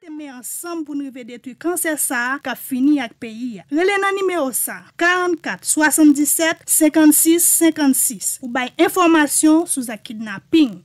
Te me ansam pou nou ve detu kan se sa ka fini ak peyi ya. Lele nanime osa 44 77 56 56. Ou bay informasyon sou zakidna ping.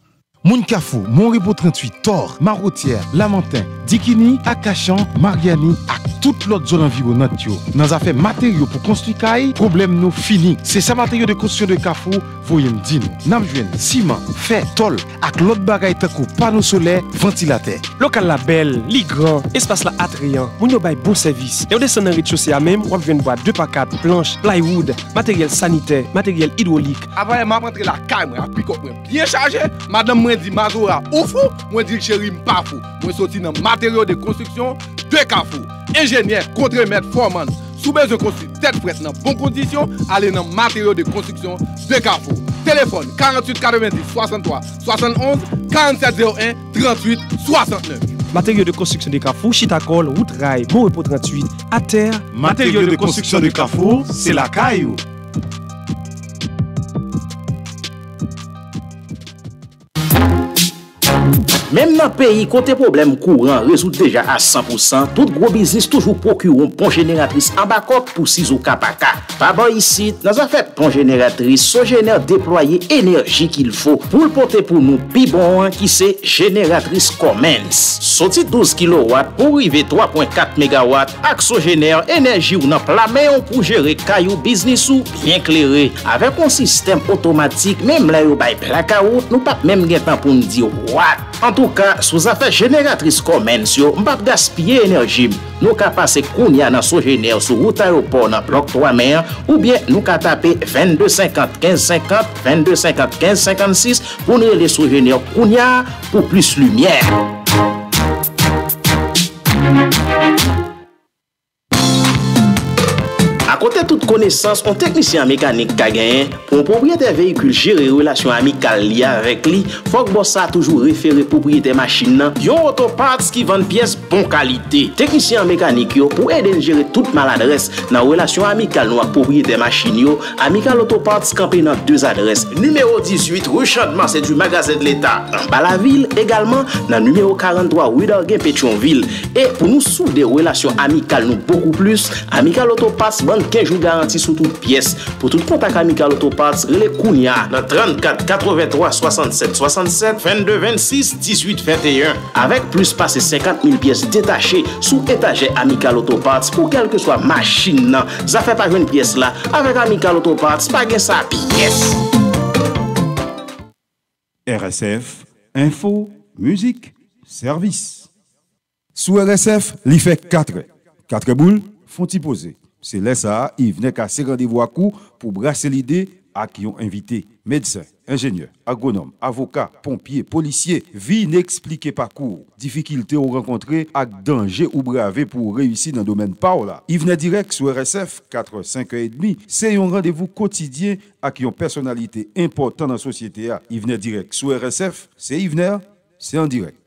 Mounkafou, Montribo 38, Thor, Marotière, Lamantin, Dikini, Akachan, Mariani ak tout l'autre zone environnante. yo. Nan zafè materyo pou construire kay, problème nou fini. C'est sa materyo de construction de kafou, voyen din. Namjwen, ciment, fer, tol ak l'autre bagay takou pano sole, ventilater. local la bel, li grand, espace la attrayant. moun bon bay bon service. E ou desen nan rit chose a même on vient boire 2 par 4 planche, plywood, matériel sanitaire matériel hydraulique Avare map rentre la kay mwen, apikot bien chargé madame dit di Mazora ou fou, moi di chéri pas fou. Moi sorti nan matériaux de construction, de contre-mètre, formant, sous foreman, de construction, tête prête dans bonnes conditions, allez dans matériaux de construction de cafou. Téléphone 48 90 63 71 47 01 38 69. Matériaux de construction de Carrefour, Chitacol, Route Rail, pour 38, à terre. Matériaux de construction de Carrefour, c'est la caillou. Mem nan peyi, kote problem kouran rezout deja a 100%, tout gro biznis toujou pokyoun pon jeneratris an bakot pou si zou kapaka. Faba yisit, nan zafet pon jeneratris, sou jener depoye enerji kil fò pou l'pote pou nou bi bon ki se jeneratris komens. Soti 12 kW, pou rive 3.4 MW, ak sou jener enerji ou nan plame yon pou jere kayou biznis ou bien kleré. Awek yon sistem otomatik, mem la yo bay plaka ou, nou pat mem gen tan pou nou di wak. An tou Nou ka, sou zafat jeneratris komens yo, mbap gaspye enerjim. Nou ka pase kounya nan sou jener sou gout aropor nan blok 3 mer, ou bien nou ka tape 2250-1550, 2250-1556, pou nou ele sou jener kounya pou plis lumiè. konesans, on teknisyen mekanik kageyen pou mpoubriye de veykul jere relasyon amikal liya vek li, fok bossa toujou refere poubriye de machin nan yon otoparts ki vande piyes bon kalite. Teknisyen mekanik yo pou eden jere tout mal adres nan relasyon amikal nou apoubriye de machin yo amikal otoparts kampe nan 2 adres numero 18, ruchandman se du magazen de l'Etat. Balavil egalman nan numero 43, Ouidorgen Petionville. E pou nou sou de relasyon amikal nou poukou plus amikal otoparts band kejouga Sous toute tout pour pour tout contact amical otopads, les kounya 34 83 67 67 22 26 18 21 avec plus passer 50.000 pièces sous étagère amical amical pour quelle que soit machine. nan. fait pas une pièce là. Avec amical Autoparts, pas gain sa pièce RSF, info, musique, service. Sous RSF, l'IFEC 4. 4 boules, font y poser. Se lè sa, i vnen kase randevou akou pou brase lide ak yon invite. Medsen, enjenyeur, agonom, avokat, pompier, policier, vi n'explike pa kou. Difikilte ou renkontre ak danje ou brave pou reyoussi nan domen paola. I vnen direk sou RSF, 4, 5 et demi. Se yon randevou kotidien ak yon personalite important nan sosyete a. I vnen direk sou RSF, se yi vnen, se yon direk.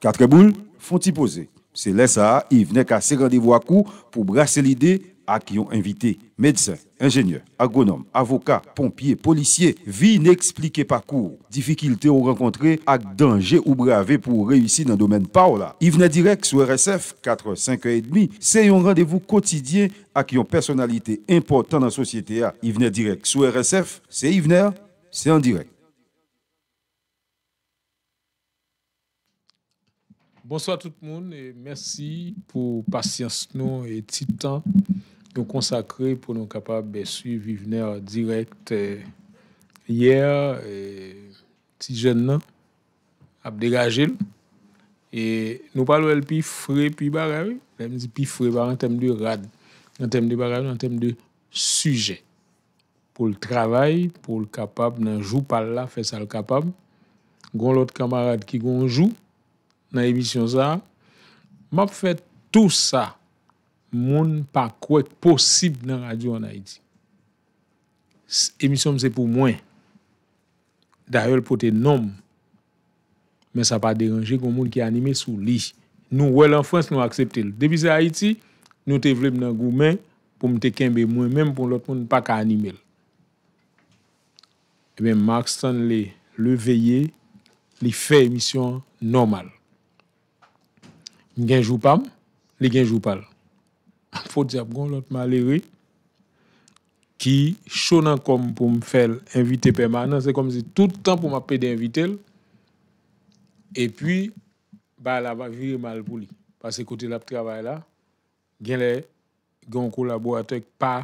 Quatre boules font y poser. C'est là ça, ils venaient ses rendez-vous à coup pour brasser l'idée à qui ont invité médecins, ingénieurs, agronomes, avocats, pompiers, policiers, vie pas court. difficultés ou rencontrées, à danger ou bravé pour réussir dans le domaine Paola. Ils venaient direct sous RSF 4 5h30, c'est un rendez-vous quotidien à qui ont personnalité importante dans la société. Ils venaient direct sur RSF, c'est Yvener, c'est en direct. Bonsoir tout le monde et merci pour patience nous et petit temps nous consacré pour nous capables de suivre Vivner direct euh, hier et petit jeune a dégagé et nous parlons le plus frais puis bagarre me plus frais en termes de rad en termes de barrage en termes de sujet pour le travail pour le capable d'un jour par là faire ça le capable gon l'autre camarade qui gon joue nan emisyon sa, map fè tout sa, moun pa kouèt posib nan radio an Haiti. Emysyon mse pou mwen, da yòl pou te nom, men sa pa deranje kon moun ki anime sou li. Nou wèl an fwens nou akseptel. Depi se Haiti, nou te vle mnen goumen, pou mte kenbe mwen, mèm pou lòt moun pa ka anime l. Eben, eh Mark Stanley, le veye, li fè emisyon normal. genjoupam, li genjoupal. Foti ap gon, lot ma leri, ki chonan kom pou m fel invite permanent, se kom se toutan pou m ap pe de invite l, e pi, ba la va vir mal pou li. Pase kote la p travay la, gen lè, gen kou laboratèk pa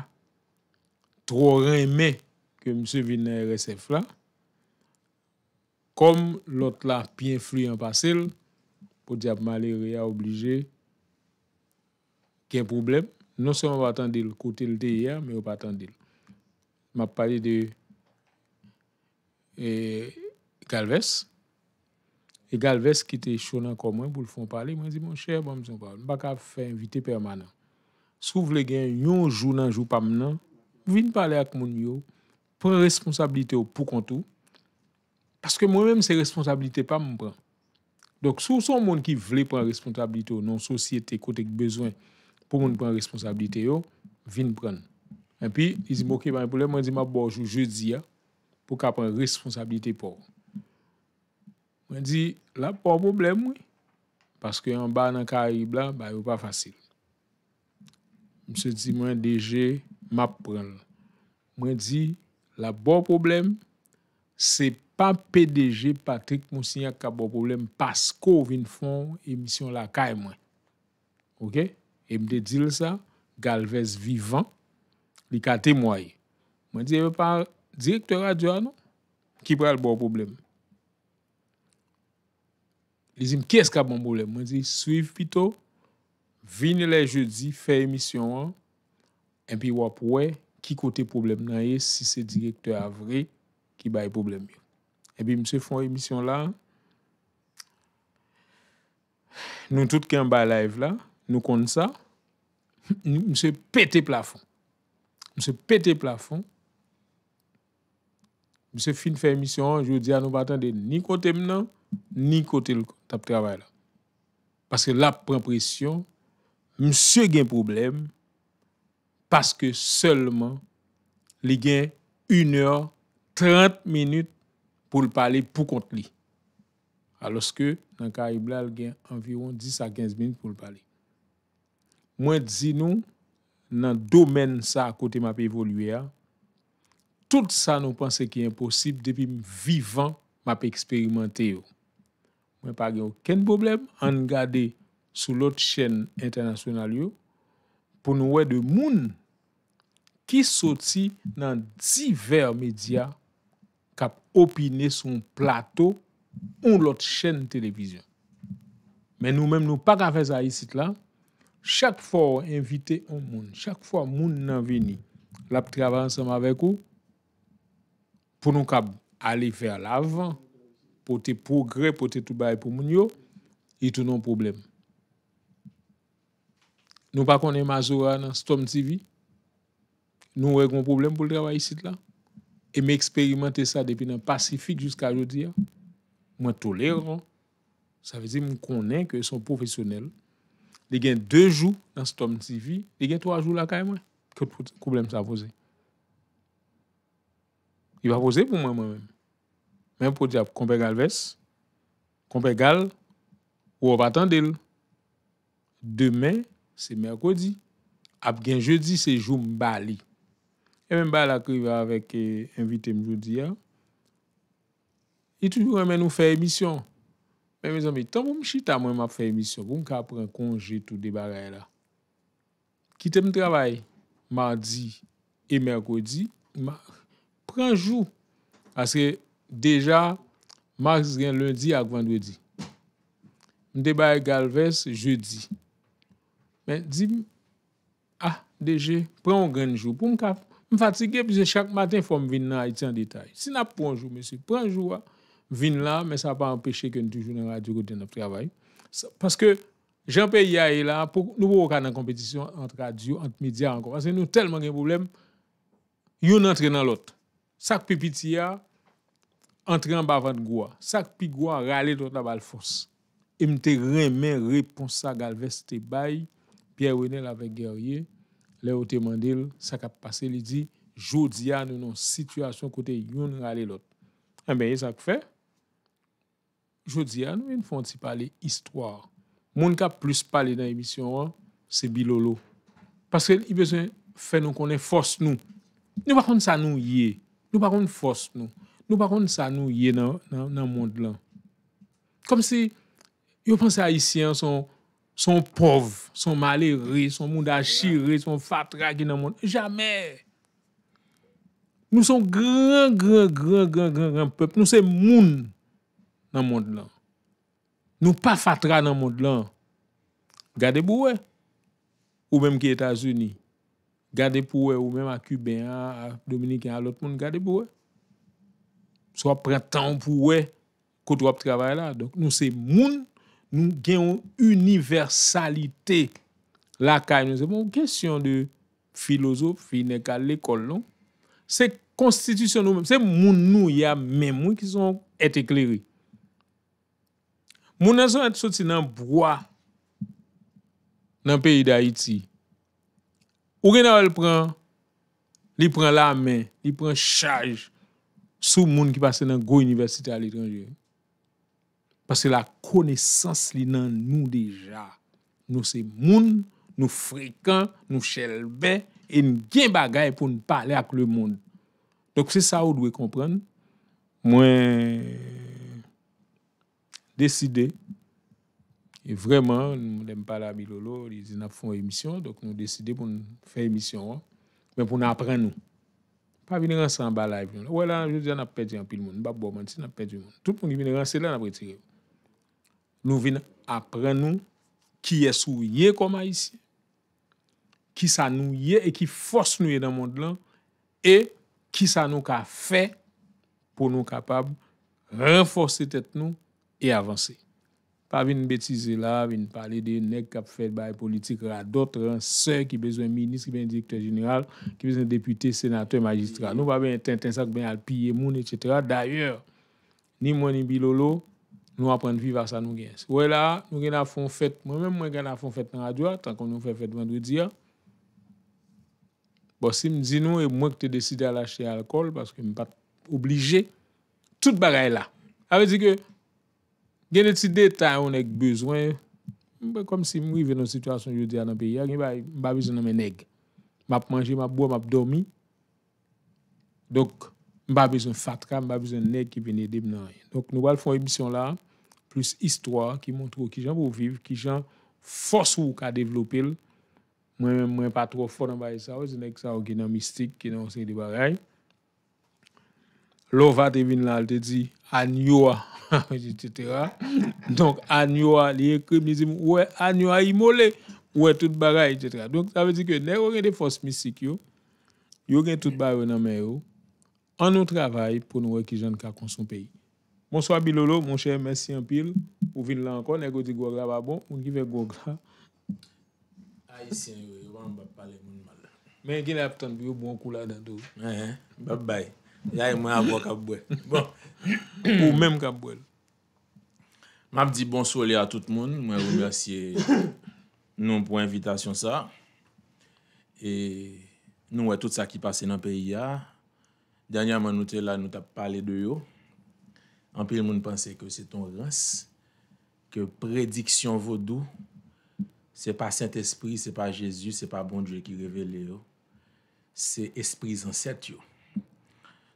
tro rèmè ke mse vinè resef la, kom lot la pien fluyen pa sel, lè, pou di ap male re a oblige, gen problem, non seman wap atan di l kote l de ya, me wap atan di l. M ap pale de, e Galvez, e Galvez ki te chonan komwen, pou l fon pale, mwen zi, moun chè, moun mizan kwa, m baka fè invite permanent. Sou vle gen yon jounan joun pamenan, vin pale ak moun yo, pren responsabilite ou pou kontou, paske mwen mèm se responsabilite pa mwen pren. Donk sou son moun ki vle pran responsabilite yo nan sosyete kote k bezwen pou moun pran responsabilite yo, vin pran. En pi, izi mouke mwen poule, mwen di mwen bojou je di ya pou ka pran responsabilite pou. Mwen di, la pou problem wè, paske yon ba nan kari blan, ba yon pa fasil. Mwen se di mwen deje mwen pran. Mwen di, la pou problem, se pou. pa PDG Patrick Moussignac ka bo problem pasko vin fon emisyon la ka e mwen. Ok? E mde dil sa, Galvez vivan, li ka temoye. Mwen diye, ve pa direktor a Dujano, ki prel bo problem. Li zim, kyes ka bon problem? Mwen diye, suiv pito, vin le jeudi, fe emisyon an, en pi wap we, ki kote problem nan ye, si se direktor a vre, ki baye problem mwen. epi mse foun emisyon la, nou tout ki an ba live la, nou kon sa, mse pete plafon. Mse pete plafon, mse fin fè emisyon an, jwou di an nou batande, ni kote mnen, ni kote tap travay la. Paske la pren presyon, mse gen problem, paske selman, li gen 1h30 minit pou l'palli pou kont li. Aloske, nan ka Iblal gen anviron 10 a 15 min pou l'palli. Mwen di nou, nan domen sa kote map evoluye a, tout sa nou pense ki yon posib depi vivan map eksperimente yo. Mwen pa gen yo, ken problem an gade sou lot chen international yo pou nou we de moun ki soti nan diver medya opiner sur plateau ou l'autre chaîne télévision. Mais nous-mêmes, nous pas faire ça ici Chaque fois invité un monde, chaque fois monde nan venu, l'a travailler ensemble avec vous pour nous aller vers l'avant, pour tes progrès, pour tes tout bail pour moun yo, et tout non problème. Nous pas connaît Mazora dans Storm TV. Nous avons un problème pour le travail ici là. E me eksperimente sa depi nan pacifik Juska jodi ya Mwen toleran Sa vezi mwen konen ke son profesyonel De gen 2 jou Nan stomp ti vi De gen 3 jou la ka e mwen Koublem sa voze Yon va voze pou mwen mwen Mwen pou di ap konpe gal ves Konpe gal Ou wap atande l Demen se mwen akodi Ap gen jodi se jou mbali e men ba la kriva avèk envite m jodi ya, i toujou remè nou fè emisyon. Mè mè zanmè, tan pou m chita mwen ma fè emisyon, pou m ka prè konjè tou deba gè la. Kitè m travè, mardi e mèrkodi, m prènjou, aske deja m a zgen lundi ak vandredi. M deba gè galves jodi. Mè di, a, ah, deje, prènjou, pou m ka M fatike, pise chak matin fòm vin nan iti an detay. Si nan pou anjou, mese, pou anjou an vin nan, mè sa pa anpeche ke nou toujoun an radyo gote nan ap travay. Paske, janpe yaye lan, nou pou wak an an kompetisyon an radyo, an media an kompetisyon, nou telman gen poublem, yon antre nan lot. Sak pi piti ya, antre an bavant gwa. Sak pi gwa, rale dote an bal fos. E m te remen reponsa galveste bay, pi an wene lave gerye, Le ou te mandil, sa kap pase li di, jodi an nou nan sityasyon kote yon rale lot. An eh ben yon e sa kou fe. Jodi an nou, yon fwant si pale istwar. Moun kap plus pale nan emisyon an, se bilolo. Pase yon bezwen fe nou konen fos nou. Nou bakon sa nou ye. Nou bakon fos nou. Nou bakon sa nou ye nan moun lan. Kom si, yon panse Haitien son Son pov, son male re, son moun da chire, son fatra ki nan moun. Jamè. Nou son gran, gran, gran, gran, gran, gran pep. Nou se moun nan moun lan. Nou pa fatra nan moun lan. Gade pou we. Ou mèm ki Etasuni. Gade pou we ou mèm a Kuben, a Dominik, a lot moun. Gade pou we. Swa pre tan pou we. Kout wap travay la. Nou se moun. Nou gen yon universalite la kaj. Nou sepon, gwensyon de filozofi ne ka lekol nou. Se konstitisyon bon, non? nou mwen, se moun nou ya mwen mwen ki son ete kleri. Moun nan son ete soti nan bwa nan peyi da iti. Ou gen nan wèl pran, li pran la men, li pran chaj sou moun ki pase nan go universite al etranjè. Pase la konesans li nan nou deja. Nou se moun, nou frekan, nou shelbe, e nou gen bagay pou nou pale ak le moun. Dok se sa ou dwe komprende. Mwen deside, e vreman, nou dem pale a Milolo, li zina fon emisyon, dok nou deside pou nou fe emisyon wan, men pou nou apren nou. Pa vini ran san balay vyon. Wè la, anjou di an ap pedi an pil moun. Bak bo manti, an ap pedi moun. Tout pou nou vini ran se lè an ap retirem. Nou vin apren nou ki yè sou yè koma yisi, ki sa nou yè e ki fòs nou yè nan mond lan, e ki sa nou ka fè pou nou kapab renfòsse tèt nou e avansè. Pa vin betize la, vin pale de nek kap fèd baye politik, radot ren sè ki bezwen minis, ki bezwen direktor jeneral, ki bezwen deputè, senatè, magistrat. Nou pa vin ten ten sak ben alpiyè moun, etc. D'ayèr, ni mwen ni bilolo, Nou apren de viva sa nou gen. Ouè la, nou gen bon, a fon fèt, mwen mèm mwen gen a fon fèt nan adywa, tan kon nou fèt fèt vandou diyan. Bo, si m di nou, mwen k te deside a lachè alkol, baske m pat oblije, tout bagay la. A ve di ke, gen eti detan ou nek bezwen, mwen kom si m wive nan sitwasyon jou diyan nan pe yag, m ba vizoun nan men neg. M ap manje, m ap bou, m ap domi. Dok, m ba vizoun fatka, m ba vizoun neg ki vene dem nan. Dok, nou wale fon ebisyon la, plis histwa ki montro ki jan pou viv, ki jan fos wou ka devlopil. Mwen pa tro fò nan baye sa, wè zinek sa wè genan mistik, genan wè sey de bagay. Lovat e vin lal te di, an yowa, et cetera. Donk an yowa, liye krim nizim, wè an yowa imole, wè tout bagay, et cetera. Donk sa wè zi ke, nen wè gen de fos mistik yo, yo gen tout bagay wè nan meyo, an nou travay pou nou wè ki jan ka konson peyi. Monswa Bilolo, monshe M. Sienpil, ou vin la ankon, e go di go gra ba bon, ou ki ve go gra. Aisyen yo, yo an bap pale moun mal. Men gen ap tan bi yo bon kou la dan dou. Ayan, bap bay. Ayan mwen ap wak ap bwe. Bon, ou menm kap bwe. M ap di bon soli a tout moun, mwen wou bi asye nou pou invitation sa. E nou wè tout sa ki pase nan peyi ya. Danyan ah. man nou te la nou ta pale de yo. Monswa Bilolo. Anpil moun panse ke se ton rins, ke prediksyon vodou, se pa Saint-Esprit, se pa Jésus, se pa bon Dieu ki revele yo, se esprit zan set yo.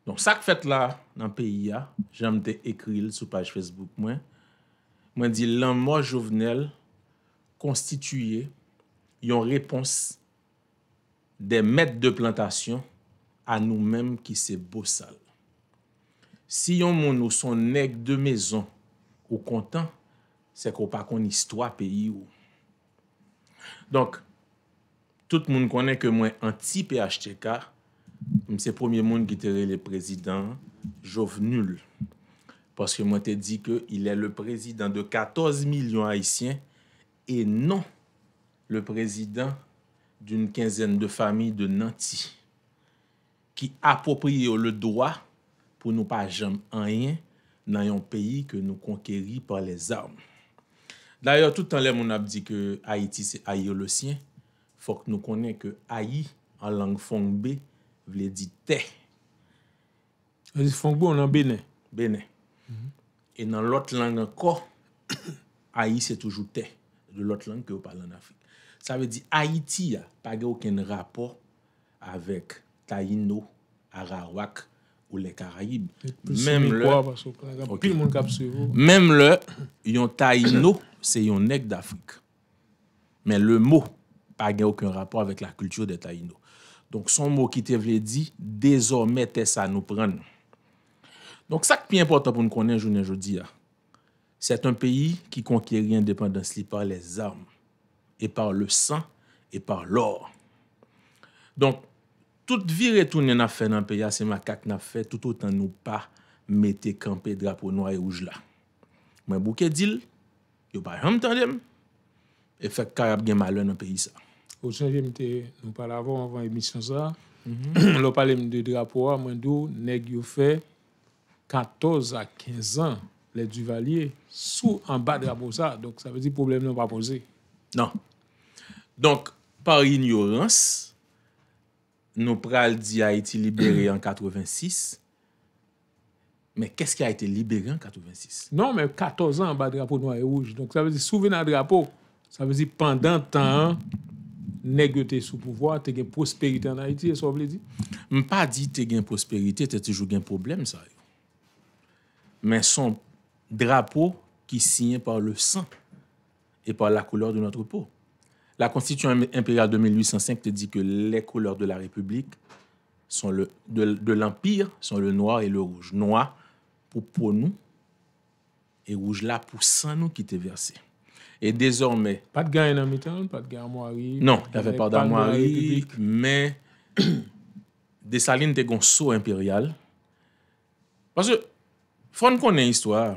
Don sak fet la nan PIA, jenm de ekri l sou page Facebook mwen, mwen di l anmò jouvnel konstituye yon repons de met de plantasyon an nou menm ki se bosal. Si yon moun ou son neg de mezon ou kontan, se ko pa kon istwa peyi ou. Donk, tout moun konen ke mwen anti-PHTK, mse pwemye moun ki tere le prezident jov nul. Paske mwen te di ke il e le prezident de 14 milyon Haitien e non le prezident doun kinzen de fami de Nanti ki apopriyo le doa pou nou pa jam anyen nan yon peyi ke nou konkeri pa les arm. D'ayor, tout an lè moun ap di ke Haiti se Ayio le sien, fok nou konen ke Ayi, an lang fongbe, vle di te. Fongbe ou nan bene? Bene. E nan lot lang an ko, Ayi se toujou te, lot lang ke ou palan afi. Sa ve di Haiti ya page ouken rapor avek Tayino, Araouak, Ou le Karayib. Mèm lè, yon Taino, se yon nek d'Afrique. Mèm le mo, pa gen okun rapor avèk la kultur de Taino. Donk son mo ki te vle di, dezormè te sa nou pran. Donk sak pi importan pou nou konen jounen jodi ya. Sèt un peyi ki konkiri indépendansli par les armes, e par le san, e par lor. Donk, tout vir etounen a fè nan pe yase makak nan fè, tout ou tan nou pa mette kampè drapo noye ouj la. Mwen bouke dil, yo bay ham tan dem, efek karab gen malon nan pe yisa. Ou chanjim te nou palavo, mwen van emisyon sa, mwen mhm. lo palem de drapo a, mwen dou neg yo fè, 14 a 15 an, le duvalye sou an ba drapo sa, donk sa vezi problem nou pa pose. Nan. Donk, par inyorans, Nou pral di a iti libere an 86, men keske a iti libere an 86? Non, men 14 an ba drapo nou a e ouj. Donk sa vezi souvenan drapo, sa vezi pandan tan nege te soupouvoa, te gen prosperite an Haiti, e so vle di? M pa di te gen prosperite, te te jougen problem sa yo. Men son drapo ki sinye par le san e par la kouleur de notre pou. La Constitution impériale de 1805 te dit que les couleurs de la République sont le, de, l'Empire sont le noir et le rouge. Noir pour, pour nous et rouge là pour sans nous qui t'est versé. Et désormais... Pas de guerre en Amitane, pas de guerre Moirie. Non, il n'y avait pas d'armoirie, mais Dessalines était un saut impérial. Parce que, faut connaît l'histoire.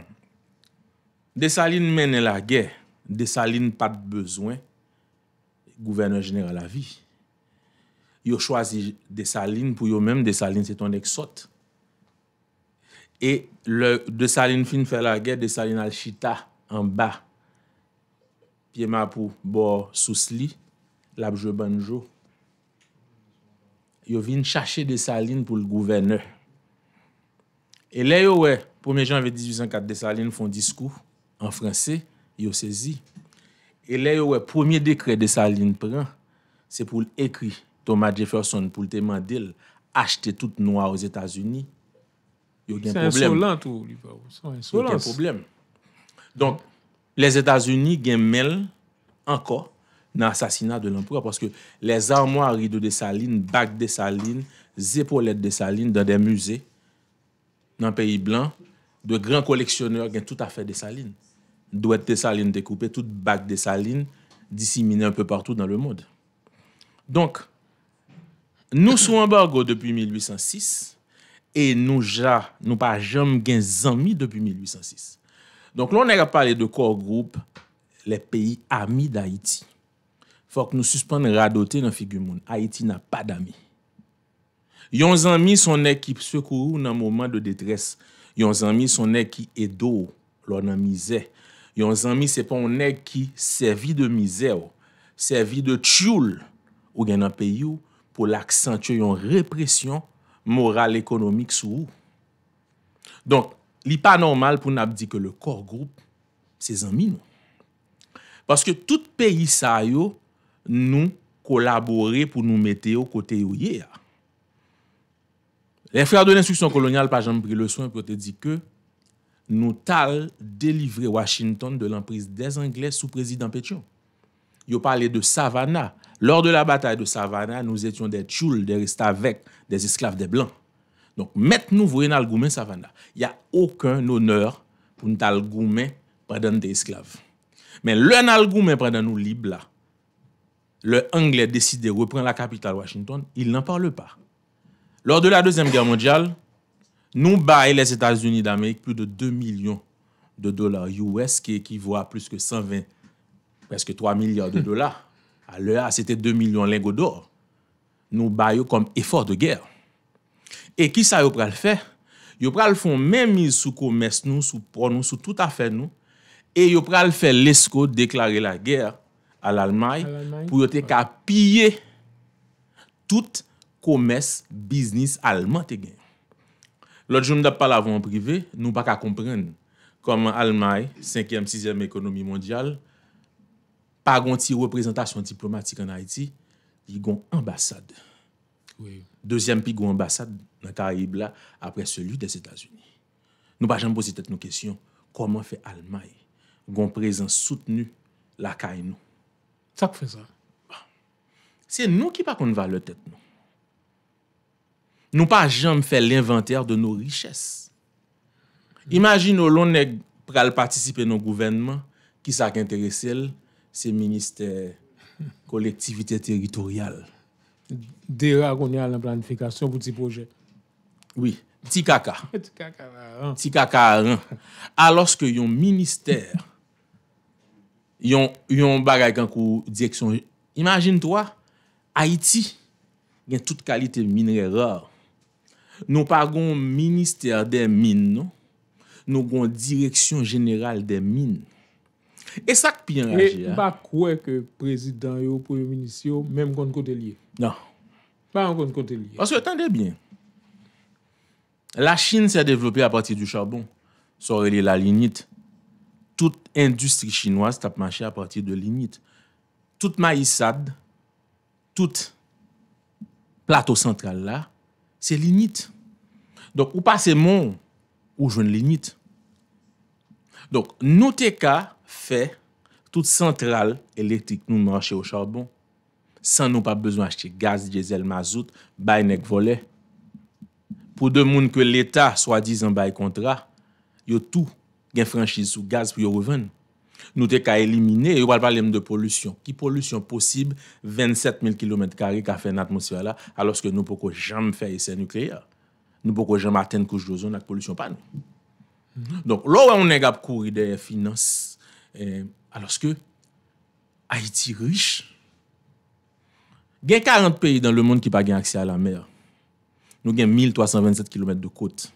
Dessalines mène la guerre. Dessalines pas de besoin. gouverneur genère la vi. Yo chwazi desaline pou yo mèm desaline, se ton eksot. E de saline fin fè la gè, desaline al chita, an ba. Pye ma pou bo sou sli, labjè banjou. Yo vin chache desaline pou l gouverneur. E le yo wè, pou mè jan vè 1884, desaline fon diskou, an fransè, yo sezi. E lè yo wè, premier dekret de Saline pren, se pou l'ekri Thomas Jefferson pou l'te mandil, achete tout noa wèz Etats-Unis, yo gen probleme. Se insolant ou li wèz, yo gen probleme. Donk, lè Etats-Unis gen mel, anko, nan asasina de l'emprat, paske lè zanmwa ridou de Saline, bak de Saline, zepolèd de Saline, dan de muse, nan peyi blan, de gran koleksyoner gen tout afe de Saline. dwe te salin dekoupe, tout bak de salin disimine un peu partou dan le mod. Donk, nou sou ambargo depi 1806 e nou ja, nou pa jam gen zami depi 1806. Donk, loun nera pale de kor group le peyi ami da Haiti. Fok nou suspande radote nan figu moun. Haiti na pa dami. Yon zami son ekip se kou ou nan mouman de detres. Yon zami son ekip edou loun nan mizey. Yon zanmi se pa ou neg ki servi de mize ou, servi de tsyoul ou gen an peyi ou pou laksant yo yon represyon moral-ekonomik sou ou. Don, li pa normal pou nabdi ke le kor group se zanmi nou. Paske tout peyi sa yo nou kolabore pou nou mette yo kote yo ye a. Le frère de l'instruction kolonial pa janm pri le soin pou te di ke... nous tal délivré Washington de l'emprise des Anglais sous président Pétion. Yo parlé de Savannah. Lors de la bataille de Savannah, nous étions des tchouls, des restes avec, des esclaves, des blancs. Donc, maintenant, nous voyez dans Savannah. Il n'y a aucun honneur pour nous tal pendant des esclaves. Mais le Goumen pendant nous libres là, le Anglais décide de reprendre la capitale Washington, il n'en parle pas. Lors de la Deuxième Guerre mondiale, Nou baye les Etats-Unis d'Amerik plus de 2 milyon de dolar US, ki ekivoy a plus ke 120 preske 3 milyon de dolar. A lè a, se te 2 milyon lingot d'or. Nou baye yo kom efor de gèr. E ki sa yo pral fè? Yo pral fò mèmise sou komès nou, sou pronoun, sou tout a fè nou, e yo pral fè l'esko deklare la gèr al Almay, pou yo te ka pye tout komès biznis Alman te gen. Lòt joun dèp pal avon privè, nou bak a komprenn koman Almay, 5èm, 6èm ekonomi mondyal, pa gwen ti reprezentasyon diplomatik an Haiti, yi gwen ambasad. Dezyen pi gwen ambasad nan ta yib la apre selu des Etats-Unis. Nou pa jen bozit et nou kesyon, koman fe Almay gwen prezen soutenu lakay nou. Sa pou fe sa? Se nou ki pa kon valet et nou. Nou pa jem fè l'inventèr de nou richès. Imagin nou lounè pral patisipe nou gouvenman ki sa k'interesèl se ministèr kolektivite teritorial. Dè rè akon yal nan planifikasyon pou ti projè. Oui, ti kaka. Ti kaka aran. Ti kaka aran. Aloske yon ministèr, yon bagay kan kou dièksyon, imagin towa, Haiti gen tout kalite minrè rè rè. Nou pa gon Ministère des Mines, non? Nou gon Direction Générale des Mines. E sak pi enraje ya? E ah? Ba kwe ke prezidant yo pou yo Ministère yo, menm kon non. kon de liye. Nan. Pan kon kon de liye. Aske, tande bien. La Chine se a devlopé a pati du charbon. Sore li la lignite. Tout industrie chinoise tap mache a pati de lignite. Tout maïsade, tout plateau central la, se lignite. Donk, ou pa se moun, ou jwen lignite. Donk, nou te ka fe tout central elektrik nou manche ou charbon. San nou pa bezoun achete gaz, diesel, mazout, bay nek vole. Pou demoun ke l'Etat swa dizan bay kontra, yo tou gen franchise sou gaz pou yo revèn. Nou te ka elimine, yo wal palem de polusyon. Ki polusyon posib, 27.000 km2 ka fe nan atmosfer la, aloske nou poko jam fe ese nukreya. Nou pou kouje maten kouj dozon ak polisyon pan. Donk lou an ou neg ap kouri de finance. Eh, a lorske, Haiti riche. Gen 40 peyi dan le moun ki pa gen aksye a la mer. Nou gen 1327 kilometre de kote.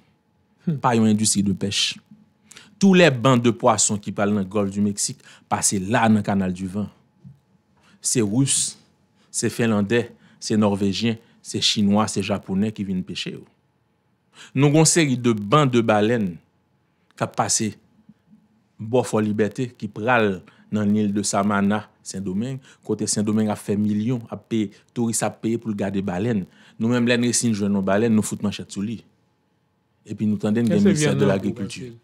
Hmm. Par yon industri de pech. Tou le band de poason ki pal nan Golj du Meksik pase la nan kanal du vin. Se rous, se finlandè, se norvejien, se chinois, se japonè ki vin peche yo. Oh. Nou gonseri de ban de balen ka pase bo fwa libeti ki pral nan nil de Samana, Saint-Domingue, kote Saint-Domingue a fe milyon a peye, tori sa peye pou l gade balen. Nou mem len resin jwen nou balen, nou fout manchat sou li. E pi nou tenden gen misè de l agrikultur.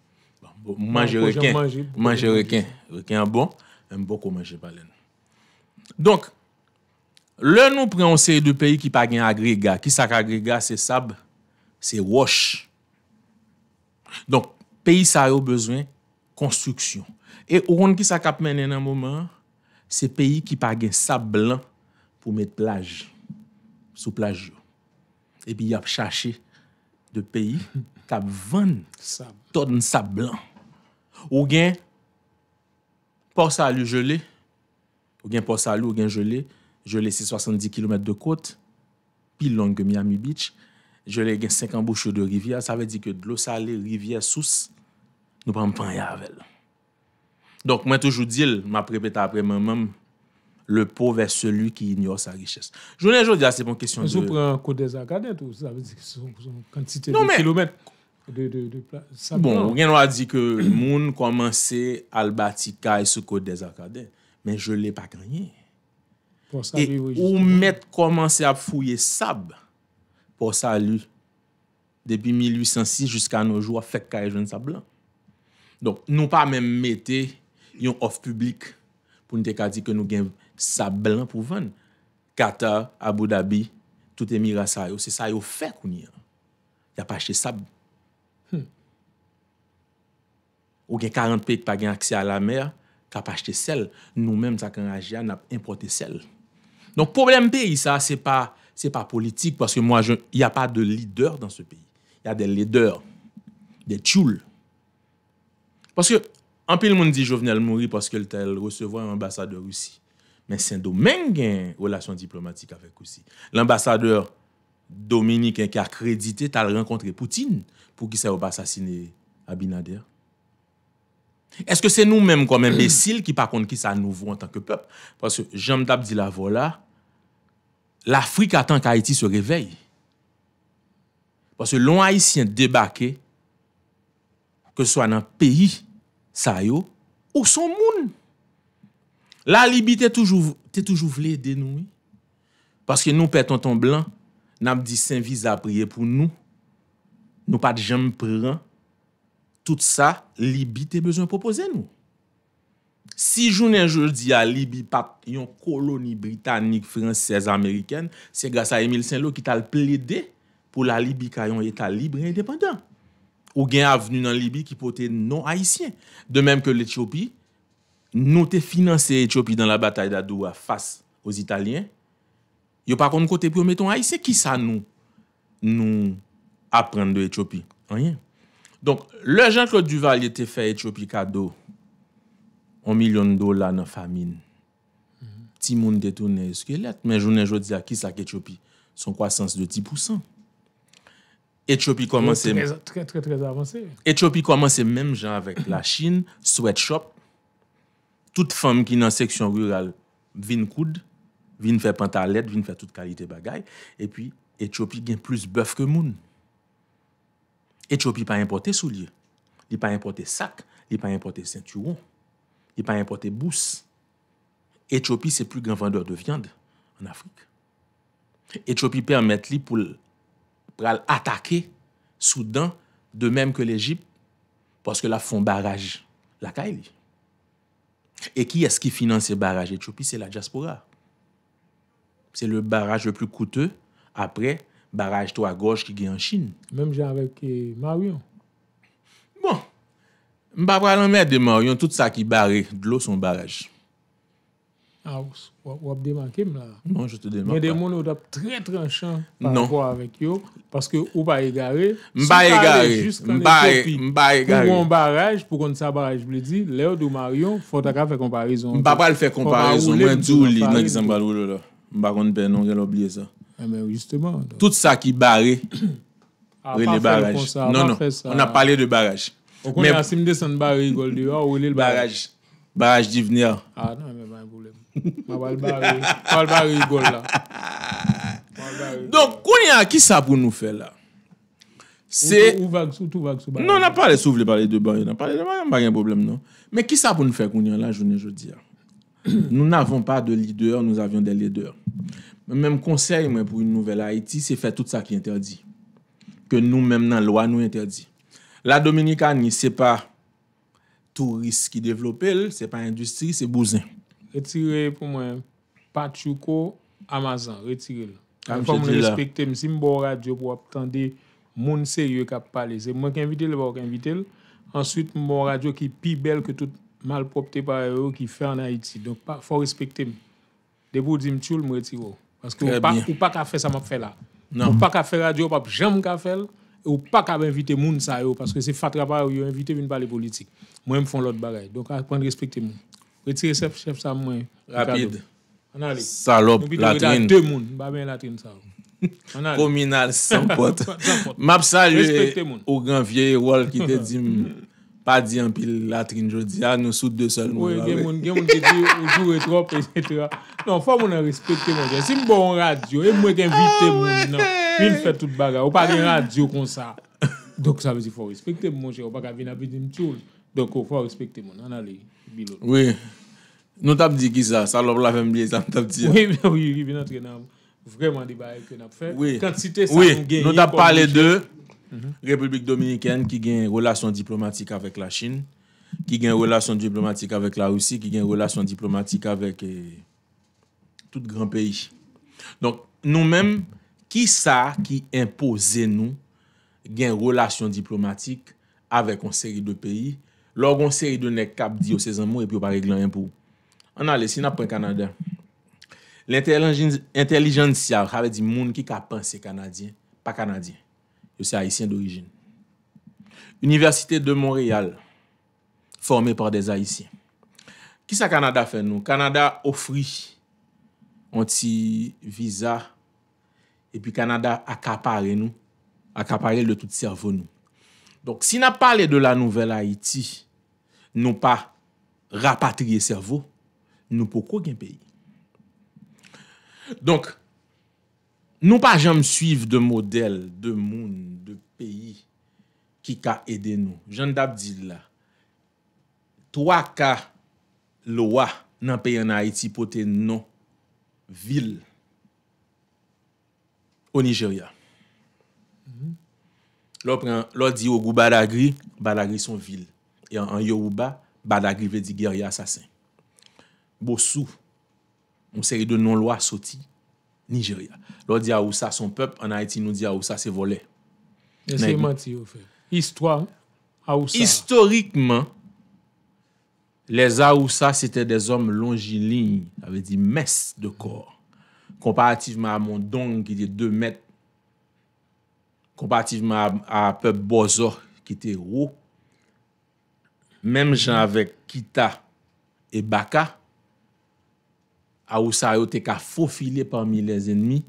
Mange reken, mange reken. Reken a bon, mbo ko manje balen. Donk, lè nou preonseri de peyi ki pa gen agrega, ki sak agrega se sab sa Se wosh. Donk, peyi sa yo bezwen konstruksyon. E ou kon ki sa kap menen nan mouman, se peyi ki pa gen sab lan pou met plaj. Sou plaj yo. E pi yap chache de peyi tap van ton sab lan. Ou gen por salu jelé, ou gen por salu, ou gen jelé, jelé se 70 km de kote, pi long miyami beach, jelè gen 50 bouchè de rivière, sa vè di ke glosale rivière sous, nou pa m'pan yavelle. Donk mwen toujou dil, m'aprepe ta apreman mèm, le povè selu ki yin yo sa richèst. Jounè joun, di la se bon kèsyon. Jounè joun, di la se bon kèsyon. Jounè joun, di la se bon kèsyon. Jounè joun, di la se bon kèsyon. Jounè joun, di la se bon kèsyon. Non mè. Bon, gen wè di ke moun komanse al batika e se kote de zakade, men jelè pa kanyè. E ou mèt komanse a f ou sa lu depi 1806 jiska nou jwa fek kare jwen sa blan. Don, nou pa men mette yon of publik pou nite kadi ke nou gen sa blan pou ven. Qatar, Abu Dhabi, tout emira sa yo. Se sa yo fek ou ni. Ya pa chete sa blan. Ou gen 40 pek pa gen aksye a la mer, ka pa chete sel. Nou menm sa kan ajiyan ap importe sel. Don, problem pe yi sa, se pa se pa politik, parce que moi, y a pa de leader dans se pays. Y a de leader, de tchoul. Parce que, en plus le monde dit Jovenel Moury parce qu'il t'a recevoir un ambassadeur aussi. Mais c'est domaine y a un relation diplomatique avec aussi. L'ambassadeur Dominique qui a crédité, t'a rencontré Poutine pour qu'il s'est assassiné à Binader. Est-ce que c'est nous-mêmes comme imbéciles qui par contre qu'il s'est à nouveau en tant que peuple? Parce que Jean-Mdabdil Avola, Lafrik atan ki Haiti se revey. Paske loun Haitien debake, ke swa nan peyi sa yo, ou son moun. La Libi te toujou vle denoui. Paske nou peton ton blan, nan ap di sen vizapriye pou nou. Nou pat jem pran. Tout sa, Libi te bezon popozen nou. Si jounen jous di a Libi pap yon koloni britanik, franses, ameriken, se grasa Emil Saint-Loup ki tal ple de pou la Libi kayon etal libre et independant. Ou gen avvenu nan Libi ki pote non haisyen. De menm ke l'Ethiopi, nou te finanse Ethiopi dan la batay da doua fas os Italiens. Yo pa kon kote prometon haisyen, ki sa nou nou apren de Ethiopi? Donk, le Jean-Claude Duval yete fe Ethiopi ka doua, On milyon dola nan famine. Ti moun detounen eskelet. Men jounen joun di akis la ke Etiopi. Son kwasans de ti pousan. Etiopi komanse... Etiopi komanse menm jan avèk la chine, sweatshop, tout fèm ki nan seksyon rural vin koud, vin fè pantalet, vin fè tout kalite bagay. Etiopi gen plus bèf ke moun. Etiopi pa importe soulye. Li pa importe sak, li pa importe senturon. Y pa importe bous. Etiopi se plu gen vandeur de viande an Afrik. Etiopi permet li pou pral atake Soudan de menm ke l'Egypt paske la fon baraj la kae li. E ki es ki finanse baraj Etiopi se la diaspora. Se le baraj le plu koute apre baraj to a goj ki gen chine. Menm jen avèk Mariyon. Mbapwa lan mè deman, yon tout sa ki barè, dlo son barèj. A, ah, wap deman kem la? Non, jote deman pa. Mè deman nou tap tre tre chan par non. rapport avèk yo, paske ou ba e garè, mba e garè, mba e garè. Mba e garè. Pou kon sa barèj, mbè di, lè ou do marè yon, fònt a ka fè komparèzon. Mbapwa lè fè komparèzon, lè ou do marè yon. Mba kon penon, gen l'obliè sa. Mè eh ou justèman. Tout sa ki barè, mbè le barèj. Non, non, on a pale de barèj. Ou konya simde san bari igol di yo, ou li l baraj. Baraj di vnia. Ah nan men mwen mwen golem. Mwen wale bari, wale bari igol la. Don konya, ki sa pou nou fe la? Se... Ou vag sou, tou vag sou bari. Non, nan pale sou vle pale de bari, nan pale de bari, mwen bagen problem non. Men ki sa pou nou fe konya la, jounen jodi ya. Nou nan avon pa de lider, nou avyon de lider. Men konser yon men pou yon nouvel Haiti, se fe tout sa ki interdi. Ke nou men nan lwa nou interdi. La Dominika ni se pa tourist ki devlopel, se pa industri, se bozen. Retire pou mwen, pat chouko Amazon, retirel. Fon ah, mwen respekte m, si m bon radyo pou ap tende moun serye kap pale, se m wak invite l, wak invite l, answit m bon radyo ki pi bel ke tout malpropte pa yo ki fe an Haiti. Fon respekte m. Debo di m tchoul m retirel. Ou pa kafe sa m ap fe la. Non. Ou pa kafe radyo, jen m kafe l, Ou pa kab invite moun sa yo Paske se fatrapa ou yo invite moun pale politik Mwen mfon lot bagay Donk a pon respecte moun Retire sef sef sa mwen Rapide Salop latrine Kominal sanpot Mab salye ou gan vieye wol Ki te di m Pa di an pil latrine Je di a ah, nou soute de sel moun Gen moun de di ou jou etrop Non fa moun an respecte moun Si m bon radio E mwen gen invite ah moun Nan Il fait tout bagarre. On pas de radio comme ça. Donc ça veut dire faut respecter mon cher. On pas venir habiter une tout Donc il faut respecter mon. On Oui. Nous t'avons dit qui ça Ça l'a fait bien, ça t'a dit. Oui, oui, oui, bien, Vraiment des bagarres que nous fait. Oui. Quand oui. nous, parlé de. République dominicaine qui a une relation diplomatique avec la Chine, qui a une relation diplomatique avec la Russie, qui a une relation diplomatique avec eh, tout grand pays. Donc, nous-mêmes, ki sa ki impose nou gen relasyon diplomatik avek an seri de peyi log an seri de nek kap di yo se zanmou epi yo pa reglan yon pou. An ale, si na pwen Kanada. L'intellijensial kave di moun ki ka panse Kanadi, pa Kanadi, yo se Haitien d'origin. Universite de Montréal, formé par des Haitien. Ki sa Kanada fe nou? Kanada ofri anti-visa E pi Kanada akapare nou, akapare le tout servou nou. Donk, si na pale de la nouvel Haiti, nou pa rapatriye servou, nou pou kou gen peyi. Donk, nou pa jem suiv de model, de moun, de peyi ki ka ede nou. Janda Abdillah, to a ka lo a nan peyi en Haiti pou te nou vil. Ou Nijerya. Mm-hmm. Lò di yo gou Badagri, Badagri son vil. En Yoruba, Badagri ve di gerya sasen. Bò sou, moun seri de non lwa soti, Nijerya. Lò di Aoussa son pep, anay ti nou di Aoussa se vole. E se manti yo fe. Histoire, Aoussa. Historikman, les Aoussa sete de zom longiligne, ave di mes de kor. komparativeman a mon don ki te 2 met, komparativeman a pep bozo ki te rou, menm jan avek kita e baka, a ou sa yo te ka fofile pami les enmi,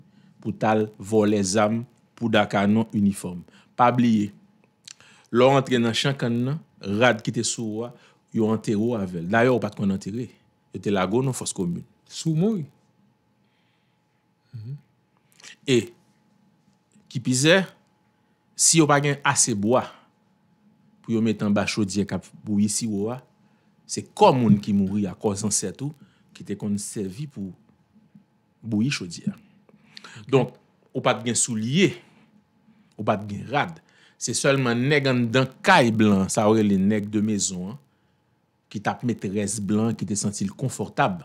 pou tal vo les am pou da kanon uniform. Pa bliye, lo rentre nan chan kanon nan, rad ki te souwa, yo rentre rou avel. Dayo ou pat kon rentre, yo te la go nan fos komun. Sou mou yon. E, ki pize, si yo pa gen ase boa pou yo metan ba chodiye kap bouyi si wowa, se komoun ki mouri a kozansetou ki te konservi pou bouyi chodiye. Don, yo pa gen souliye, yo pa gen rad, se solman neg an dan kay blan, sa ouye le neg de mezon, ki tap meterez blan, ki te sentil konfortab,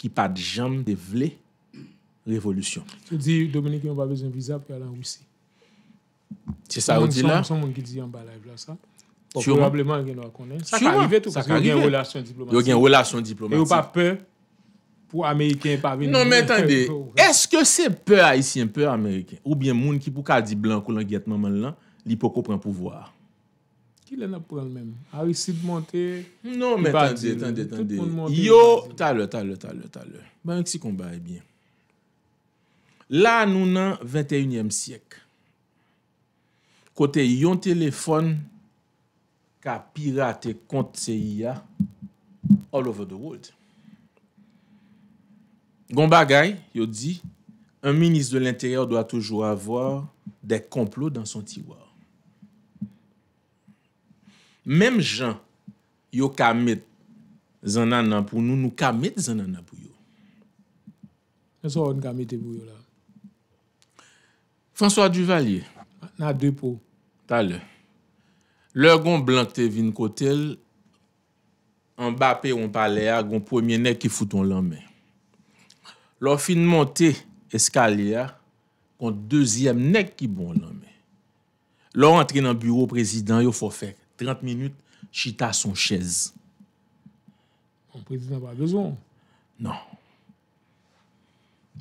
ki pa jem de vle, Révolution. Se di, Dominique, yon ba vezon vizap, yon lan ou si. Se sa ou di lan? Se sa ou di lan? Moun ki di yon balay vlasap. Populableman, yon la konen. Sa ka rive tou. Sa ka rive. Yon gen relasyon diplomati. Yon gen relasyon diplomati. Yon pa pe, pou Amerikien pa ven. Non men, tende, eske se pe a isi, yon pe Amerikien? Ou bien moun ki pou ka di blan kou lan getman man lan, li pou ko pren pouvoar? Ki lè nan pou pran men? A risi d'monte, yon ba di. Non men, tende, tende, tend La nou nan 21e siyek, kote yon telefon ka pirate kont se yia all over the world. Gomba gay, yo di, un minis de l'interior doa toujou avor de komplo dan son tiwar. Mem jan, yo kamet zanana pou nou, nou kamet zanana pou yo. Enso, an kamete pou yo la. François Duvalier. Na depo. Talè. Lè gon blante vin kotèl, an bapè on palea, gon premier nek ki fouton lèmè. Lò fin monte eskalèa, kon deuxième nek ki bon lèmè. Lò rentre nan bureau prezident, yo fò fèk 30 minut, chita son chèz. Gon prezident pa bezon? Nan.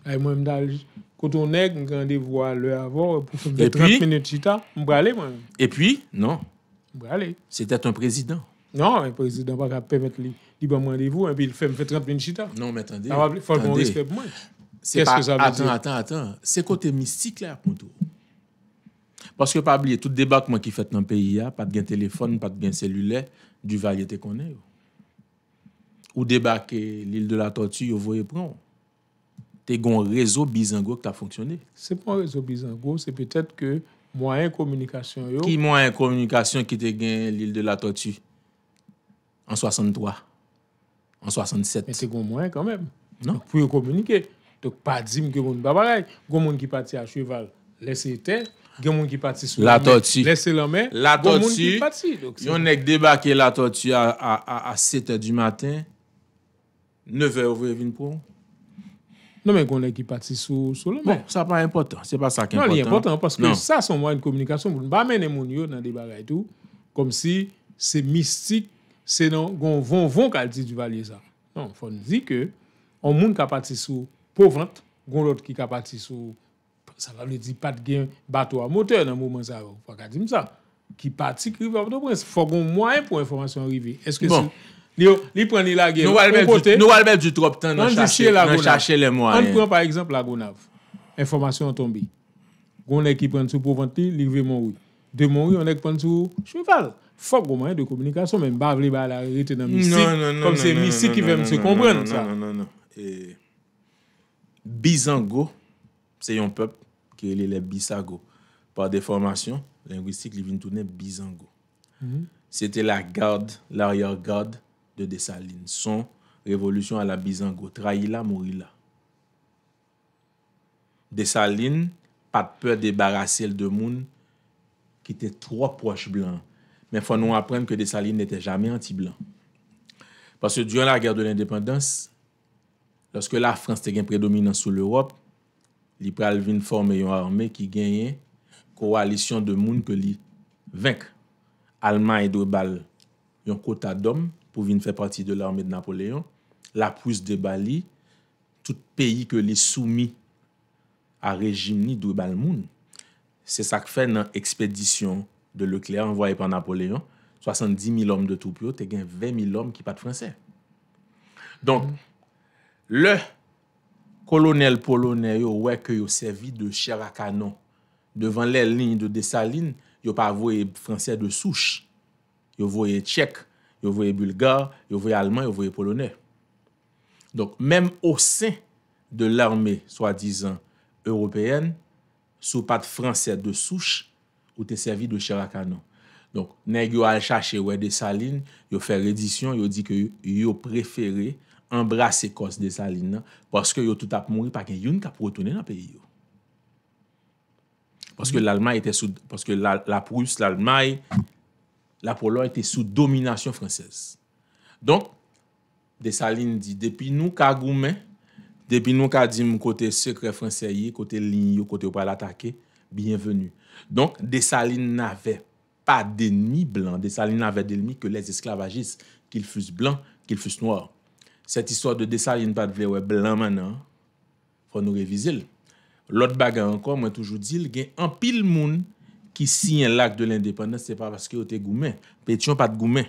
Ay mwèm dal... Quand on est, on rendez-vous à l'heure avant pour faire 30 minutes minutes chita, on va aller. Et puis, non. On va aller. C'était un président. Non, un président ne va pas permettre lui de rendez-vous et hein, il fait, me 30 minutes chita. Non, mais attendez. Ah, il faut respecte moi. Qu'est-ce que ça veut dire? Attends, attends, attends. C'est côté mystique là, pour tout. Parce que pas oublier, tout débarquement qui fait dans le pays, pas de téléphone, pas de cellulaire, du variété qu'on est. Ou débarquer l'île de la tortue, vous voyez prendre. Te gon rezo bizango ki ta fonksyoni. Se pon rezo bizango, se petet ke mwenye komunikasyon yo. Ki mwenye komunikasyon ki te gen l'il de la totu? An 63. An 67. Se kon mwenye kanmem. Non? Pou yo komunike. Dok pa di m gen moun babalay. Gen moun ki pati a cheval, lese eten. Gen moun ki pati sou lomen, lese lomen. La totu, yon ek debake la totu a 7 di matin. 9 evo evin pou moun. Non men konnen ki pati sou solonman. Bon, sa pa important, se pa sa ki important. Non, li important, paske sa son mwen yon komunikasyon, mwen ba men yon moun yon nan de bagay tou, kom si se mistik, se nan, kon von von kal di di valye sa. Non, fon di ke, an moun ka pati sou povant, kon lot ki ka pati sou, sa la li di pat gen batwa moter nan moun man sa, wak a di msa, ki pati kri vap do prens, fon kon mwen pou informasyon rive. Eske bon. si... Li pren li la gen. Nou albe du trop tan nan chache le mwa. An eh. pran par ekzamp la gounav. Enformasyon an tonbi. Gounen ki pren sou pouvanti, li vye moun wou. De moun wou, anek pren sou cheval. Fok goun manye de komunikasyon men. Mbav li ba la rete nan misik. Non, non, non, Kom se misik ki ve mse kompren an sa. Eh, bizango, se yon pep ki li le bisago. Par deformasyon, lingwistik li vin toune bizango. Sete mhm. la gard, laryar gard de Dessalines, son revolutyon ala Bizango, Traila-Morila. Dessalines, pat pe debarase el de moun ki te tro proche blan. Men fwa nou aprem ke Dessalines ne te jame anti-blan. Pase diyon la guerre de l'independance, loske la France te gen predominant sou l'Europe, li pralvin fòm e yon armè ki genye koalisyon de moun ke li venk. Alman e do bal yon kota dom, pou vin fè pati de l'armè de Napoléon, la pouz de Bali, tout peyi ke li soumi a rejim ni dwe bal moun. Se sak fè nan ekspedisyon de Leclerc, anvoye pan Napoléon, 70.000 ome de toupio, te gen 20.000 ome ki pat fransè. Don, le kolonel polonè yo wè ke yo servi de chèra kanon devan lè lign de desaline, yo pa voye fransè de souche, yo voye tchèk yo voye Bulgar, yo voye Alman, yo voye Polone. Donc, même au sein de l'armée soi-disant européenne, sou pat francais de souche ou te servi de chéracanon. Donc, nèk yo al chache ouè de Saline, yo fè redisyon, yo di ke yo preferé embrasser kos de Saline, parce que yo tout ap mouni pa gen youn ka proutounen apè yo. Parce que mm. l'Almanye, parce que la Prousse, l'Almanye, La polon ete sou dominasyon fransez. Donk, desaline di, depi nou ka goumen, depi nou ka di m kote sekre franseye, kote linyo, kote ou pa l'atake, bienvenu. Donk, desaline n ave pa denmi blan, desaline n ave denmi ke les esklavagis, kil fus blan, kil fus noor. Set iswa de desaline pa dvlewe blan manan, fon nou revizil. Lot bagan anko, mwen toujou dil, gen an pil moun ki si yon lak de l'independens, se pa baske yon te goumen. Petyon pat goumen.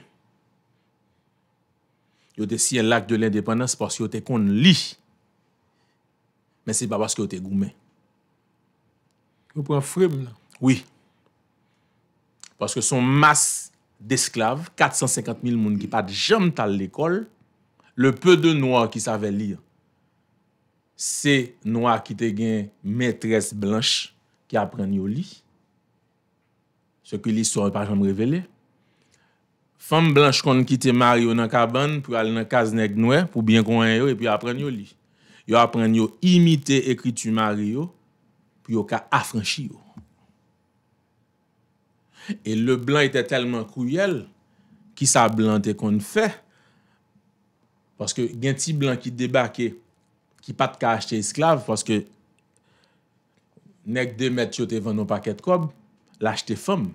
Yon te si yon lak de l'independens paske yon te kon li. Men se pa baske yon te goumen. Yon pran frem la. Oui. Paske son mas d'esklav, 450 mil moun ki pat jam tal l'ekol, le peu de noa ki save li, se noa ki te gen metres blanche ki apren yon li, se ke li sou an pa jom revele. Femme blanche kon kite Mario nan kaban, pou al nan kaz nek noue, pou bien kon an yo, e pou yo apren yo li. Yo apren yo imite ekritu Mario, pou yo ka afrenchi yo. E le blan ite telman kouyel, ki sa blan te kon fe, paske gen ti blan ki debake, ki pat ka achete esklave, paske nek de met yo te vano paket kob, la achete femme.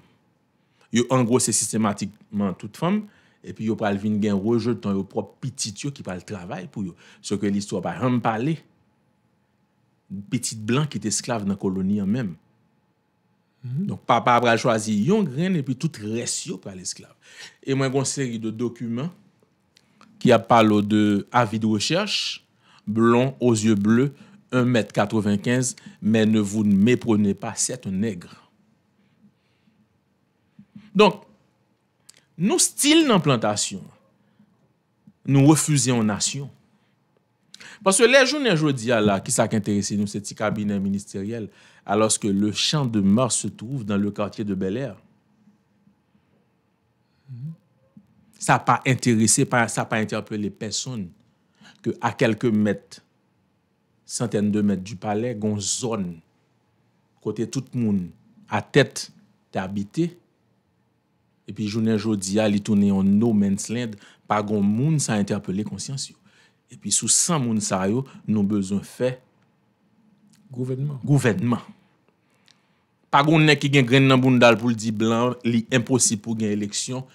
Yo an gros se sistematikman tout fam, epi yo pral vin gen rejotan yo prop piti tiyo ki pral travay pou yo. So ke l'histoire pa ham pale, piti blan ki t'esklav nan koloni yon menm. Donk pa pa pral chwazi yon gren, epi tout res yo pral esklav. E mwen bon seri de dokumen, ki ap palo de avid woshech, blon, ozyo bleu, 1m95, men ne vou ne meprone pa set negre. Donk, nou stil nan plantasyon, nou refuzyon nasyon. Paswe le jounen joudi ala, ki sa ki enterese nou se ti kabine ministeriel, aloske le chan de mòr se touv dan le kartye de Bel Air, sa pa enterese, sa pa interpele peson ke a kelke met, santen de met du palè, gon zon kote tout moun a tèt te habitey, Epi jounen jodi a li tounen yon no men slend pa gon moun sa interpele konsyans yo. Epi sou san moun sa yo, nou bezon fe. Gouvenman. Gouvenman. Pa gon ne ki gen gren nan bundal pou li di blan, li imposib pou gen eleksyon,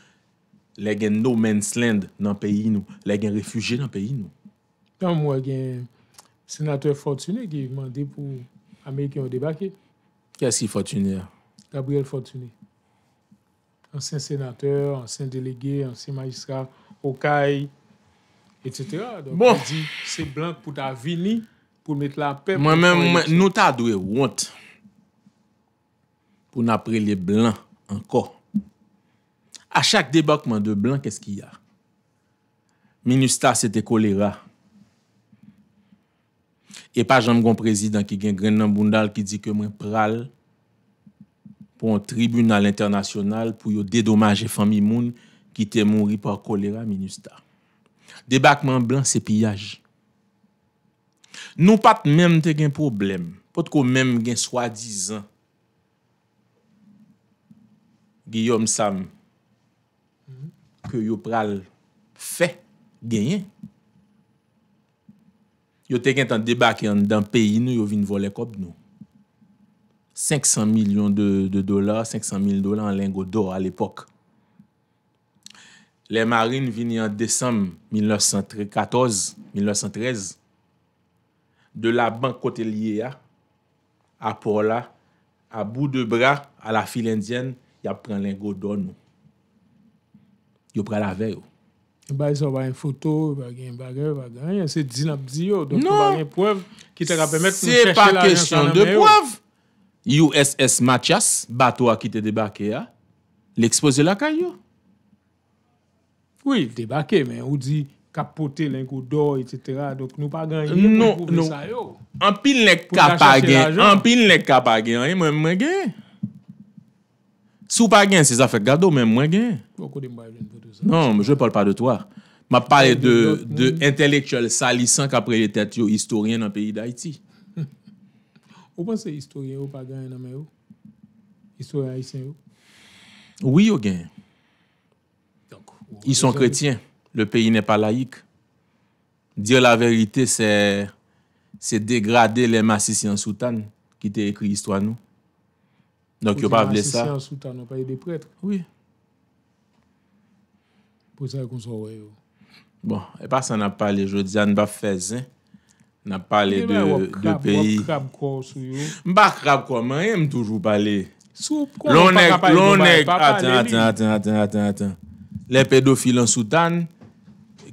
le gen no men slend nan peyi nou, le gen refuge nan peyi nou. Kan mwen gen senateur Fortuny ki yon mande pou Amerike yon debake. Kes ki Fortuny a? Gabriel Fortuny. ansen senatèr, ansen delege, ansen maïsra, okay, etc. Bon! Se blan pou ta vini, pou met la pep... Mwen mwen, nou ta dwe wot pou napre le blan anko. A chak debakman de blan, kè skya? Minusta se te kolera. E pa jom gon prezidant ki gen Grenan Bundal ki di ke mwen pral pou yon tribunal internasyonal pou yon dedomaje fami moun ki te mounri pou a kolera minusta. Debakman blan se piyaj. Nou pat menm te gen problem, pot ko menm gen swa dizan. Guyon sam ke yon pral fe genyen. Yon te gen tan debakman dan peyi nou yon vin vole kop nou. 500 milyon de dola, 500 milyon dola an lengo do a l'epok. Le marine vini an decem 1914-1913 de la bank kote liye a, a por la, a bou non. de bra a la fil indienne, ya pren lengo do nou. Yo pren la veyo. Ba yon sa vayen foto, vayen bagay, vayen, se di na pdi yo, do vayen poev ki te rapemet se pa kesyon de poev. You S.S. Mathias, batwa ki te debake ya, l'expose la kay yo. Oui, debake men, ou di kapote len kou do, etc. Dok nou pa gen yon prekouvre sa non. yo. An pin lèk kap agen, an pin lèk kap agen, an yon mwen gen. Sou pa gen se zafek gado, men mwen gen. Non, men je pal pa de toa. Ma pale de intelektuel salisan ka prele tete yo historien nan peyi d'Haïti. Vous pensez que ou pas gagné dans mais Historien haïtien Oui, Oui, ou Donc, Ils sont chrétiens. Le pays n'est pas laïque. Dire la vérité, c'est dégrader les massiciens soutane qui t'ont écrit l'histoire nous. Donc, ils n'ont pas voulu ça. Les soutanes, des prêtres. Oui. Pour ça qu'on s'en Bon, et pas ça n'a pas les jeudi, on ne N ap pale de peyi. Mba krab kwa man, yem toujou pale. Lonek, lonek, aten, aten, aten, aten, aten, aten. Le pedofil an soutan,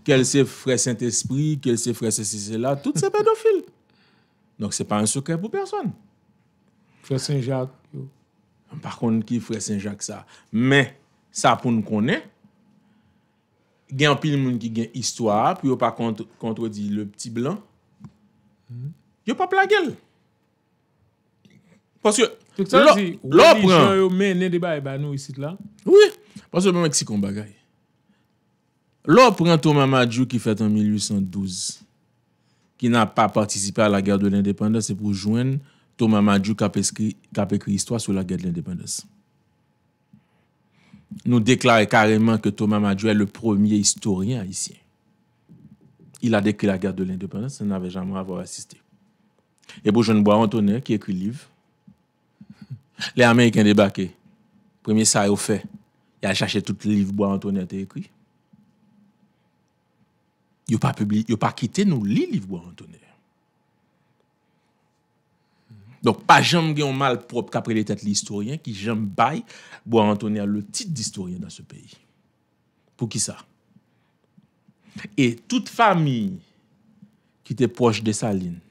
kel se fre Saint-Esprit, kel se fre Sissela, tout se pedofil. Nonk se pa an sekre pou person. Fre Saint-Jacques. Par kon ki fre Saint-Jacques sa. Men, sa pou nou konen, gen pil moun ki gen histwa, pi yo pa kontrodi le pti blan, Yo pa pla gèl. Pwosye, lò pren... Pwosye, lò pren Thomas Madjou ki fèt an 1812 ki nan pa partisipè a la gèl de l'indépendance se pou jwen Thomas Madjou kape kri histwa sou la gèl de l'indépendance. Nou deklare kareman ke Thomas Madjou è le premier historien haïsyen. il a décrit la guerre de l'indépendance, il n'avait jamais à avoir assisté. Et bois Antonin, qui écrit le livre, les Américains débarqués, premier ça au fait, il a cherché tout le livre Bois Antonin a écrit. Il n'a pas publié, il a pas quitté nous les livre Bois Antonin. Donc, pas jamais un mal propre qu'après les têtes l'historien qui jamais baille Bois Antonin le titre d'historien dans ce pays. Pour qui ça? E tout fami ki te poche de Saline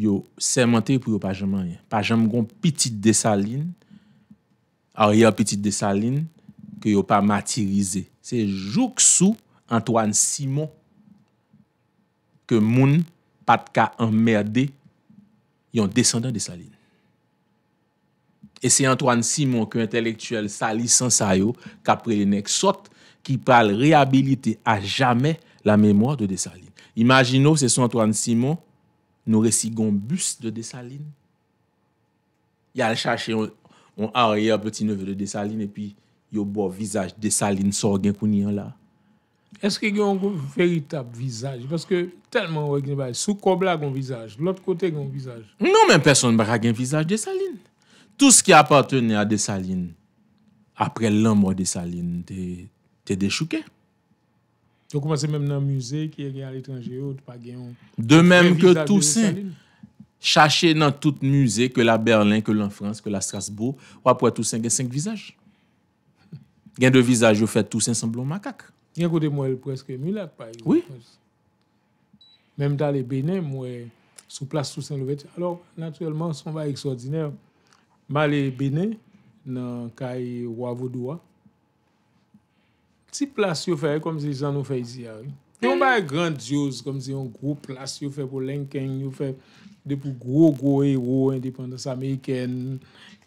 yo semente pou yo pajaman yon. Pajam gon pitit de Saline a riyan pitit de Saline ki yo pa matirize. Se jouk sou Antoine Simon ke moun pat ka emmerde yon descendant de Saline. E se Antoine Simon ke entelektuel Saline sansay yo kapre le nek sot qui parle réhabiliter à jamais la mémoire de Dessalines. Imaginons, c'est son Antoine Simon, nous un bus de Dessalines. Il a cherché un, un arrière petit neveu de Dessalines et puis il a beau visage Dessalines sorguen là. Est-ce qu'il y a un véritable visage Parce que tellement, il y a un visage. L'autre côté, il y a un visage. Non, mais personne n'a un visage de Saline. Tout ce qui appartenait à Dessalines, après l'amour de Saline, te de chouke. Yo koumanse menm nan muse ki e gen al etranje yo, te pa gen yon... De menm ke tou sen, chache nan tout muse, ke la Berlin, ke la France, ke la Strasbourg, wap wè tou sen gen senk vizaj. Gen de vizaj yo fè tou sen semblon makak. Gen koude mwen el preske mi lak pa yon. Oui. Menm da le bene mwen sou plas tou sen lou veti. Alors, naturelman, son wè eksordiner. Ma le bene nan kay wavou doua, Ti plas yo fè e kom se zan nou fè izi a. Yon hmm. ba e grandios kom se yon gro plas yo fè pou lènkèn, yo fè de pou gro gro e ro indépendance amèyken,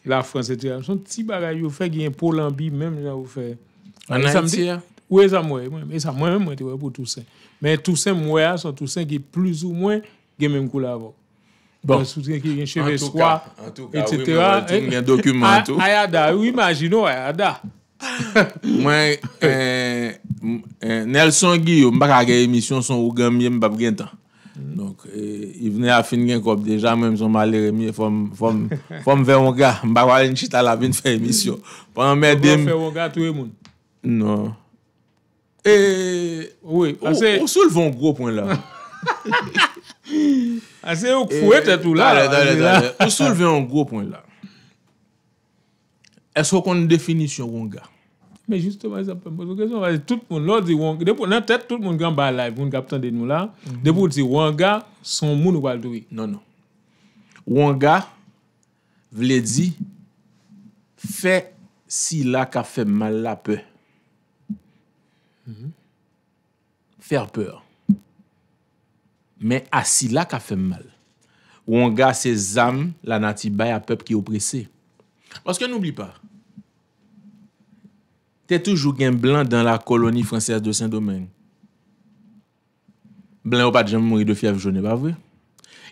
la frans etè. Son ti bagay yo fè ki yon polan bi mèm yo fè. An a iti a? Ou e zan mwen. E zan mwen mwen te wè pou tousen. Men tousen mwen a, son tousen ki plus ou mwen gen mèm kou la vò. Bon. Souten ki yon cheve skwa. En tout ka, wè mèm wè ting mèm dokumantou. A yada, wè mèm ajino a yada. Mwen eh, eh, Nelson Giyo mbak a gey emisyon Son ou gen miye mbap gen tan Y eh, vene non. a fin gen kop dejan Mwen mson malere miye Fom vey wonga Mbak wale nchita la vin fey emisyon Fom vey wonga touye moun Non Ou sou lve yon gro pwen la Ou sou lve yon gro pwen la Estou kon definisyon wonga Men, juste man, se apèm, tout moun, lò di wong, nan tèt, tout moun gyan ba live, moun kapten den nou la, mhm. depo di wonga, son moun waldoui. Non, non. Wonga, vle di, fè sila ka fè mal la pè. Mhm. Fèr pèr. Men, asila ka fè mal. Wonga se zam, la nati bay a pèp ki oprese. Paske noubli pa, toujou gen blan dan la koloni fransese de Saint-Domingue. Blan ou pa di jen mouni de fief joun, e ba vwe.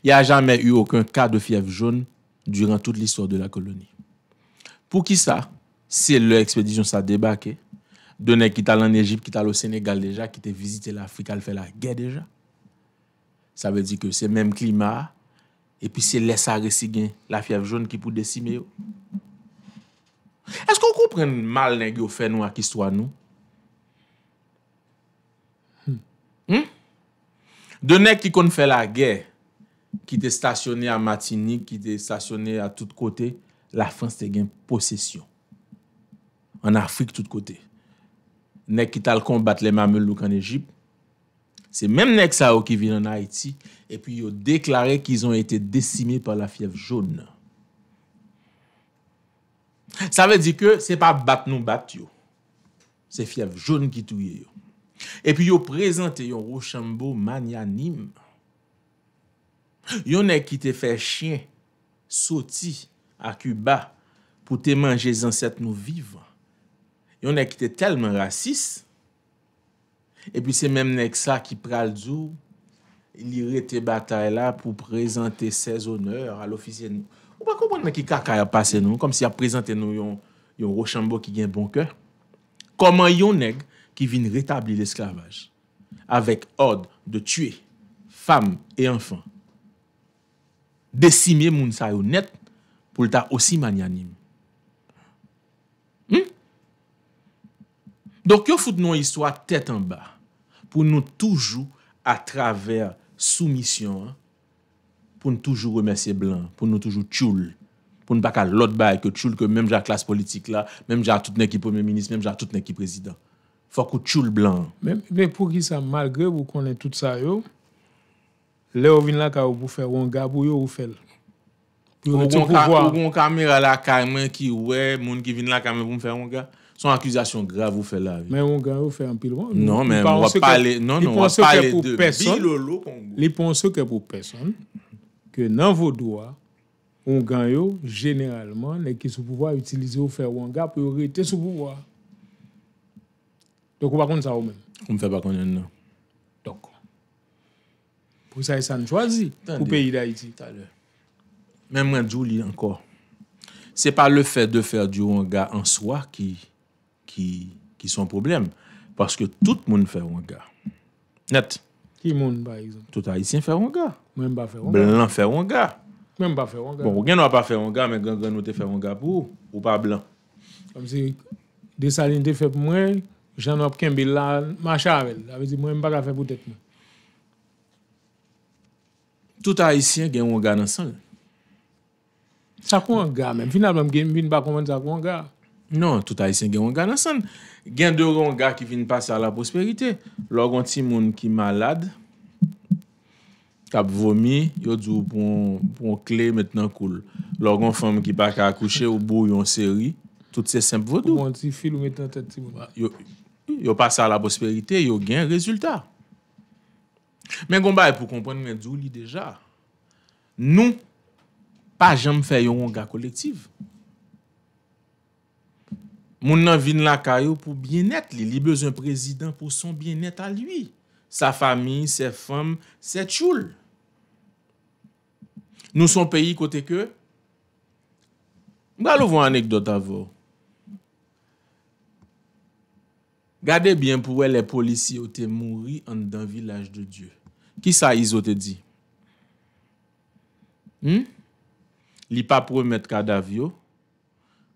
Ya jame yu okun ka de fief joun duran tout l'histoire de la koloni. Pou ki sa, se lè ekspedisyon sa debake, donè ki tal an Egypt, ki tal o Senegal deja, ki te vizite l'Afrika, l'fè la gè deja. Sa vè di ke se mèm klima, e pi se lè sa resi gen la fief joun ki pou desime yo. Pou ki sa, Est-ce qu'on compren mal nèk yo fè nou ak istwa nou? Hmm? Hmm? De nèk ki kon fè la gè, ki te stasyonè a Matini, ki te stasyonè a tout kote, la France te gen possession. An Afrik tout kote. Nèk ki tal kon bat le mamel nou kan Egypt. Se mèm nèk sa ou ki vin an Haiti, epi yo deklare ki yon ete desime par la fief joun nan. Sa ve di ke se pa bat nou bat yo, se fyev joun ki touye yo. E pi yo prezante yon Rochambeau manyanim. Yon ek ki te fè chien, soti, akuba pou te manje zanset nou vivan. Yon ek ki te telman rasis. E pi se menm nek sa ki pral zou, li re te batay la pou prezante se zoner al ofisyen nou. Ou pa kompon nan ki kakay apase nou, kom si ap prezante nou yon rochambo ki gen bon kè? Koman yon neg ki vin retabli l'esklavaj, avèk od de tue, fam e anfan, desime moun sa yon net, pou lta osi manyanim? Hmm? Donk yo foute nou yon histwa tèt an ba, pou nou toujou atraver soumisyon an, pou nou toujou remesye blan, pou nou toujou tchoul. Pou nou baka lot baye ke tchoul ke mèm jan klas politik la, mèm jan tout nè ki premier-ministre, mèm jan tout nè ki prezident. Fòk ou tchoul blan. Mèm pou ki sa, malgré pou konen tout sa yo, le ou vin la ka ou pou fè ronga, pou yo ou fèl. Pou yon eti ou pou vwa. Pou yon kamer ala kajmen ki we, moun ki vin la kamer pou m fè ronga, son akuzasyon grav ou fè la. Mèm ronga ou fè an pil wang. Non, non, non wap pale de bilolo. Li pon se ke pou Ke nan vodouwa, Onganyo genelman ne ki sou pouwa Utilize ou fè wonga pou yon rete sou pouwa. Donk ou bakon sa ou men? Ou m fè bakon yon nan. Donk. Pou sa yon san chwazi pou peyi da iti. Men mwen djou li ankor. Se pa le fè de fè di wonga an swa Ki son problem. Paske tout moun fè wonga. Net. Ki moun ba exemple? Tout haitien fè wonga. Mwen mba fè ronga. Mwen mba fè ronga. Mwen mba fè ronga. Bon, gen wap pa fè ronga, men gen gen wote fè ronga pou ou pa blan. Kamsi, desaline te fè pou mwen, jen wap ken bilan, ma chave. Awezi, mwen mba ka fè pou tèt mwen. Tout a isyen gen ronga nan san. Sa kou ronga men, final mwen gen vin pa konwen sa kou ronga. Non, tout a isyen gen ronga nan san. Gen de ronga ki vin pase a la prosperite. Lò gwen ti moun ki malade. tap vomi, yo djou pou an kle met nan koul, lor gwen fèm ki pa ka akouche ou bou yon seri, tout se semp vodu. Bon yo passa la prosperite, yo gen rezultat. Men gwen bay pou kompon men djou li deja, nou, pa jem fè yon wonga kolektiv. Moun nan vin la kajo pou bien net li, li bez un prezident pou son bien net a lui. Sa fèm, se fèm, se tchoul. Nou son peyi kote ke? Gade ou vwa anekdot avyo? Gade bien pou we le polisi ou te mouri an dan vilaj de Diyo. Ki sa izo te di? Hmm? Li pa pou remet kadav yo,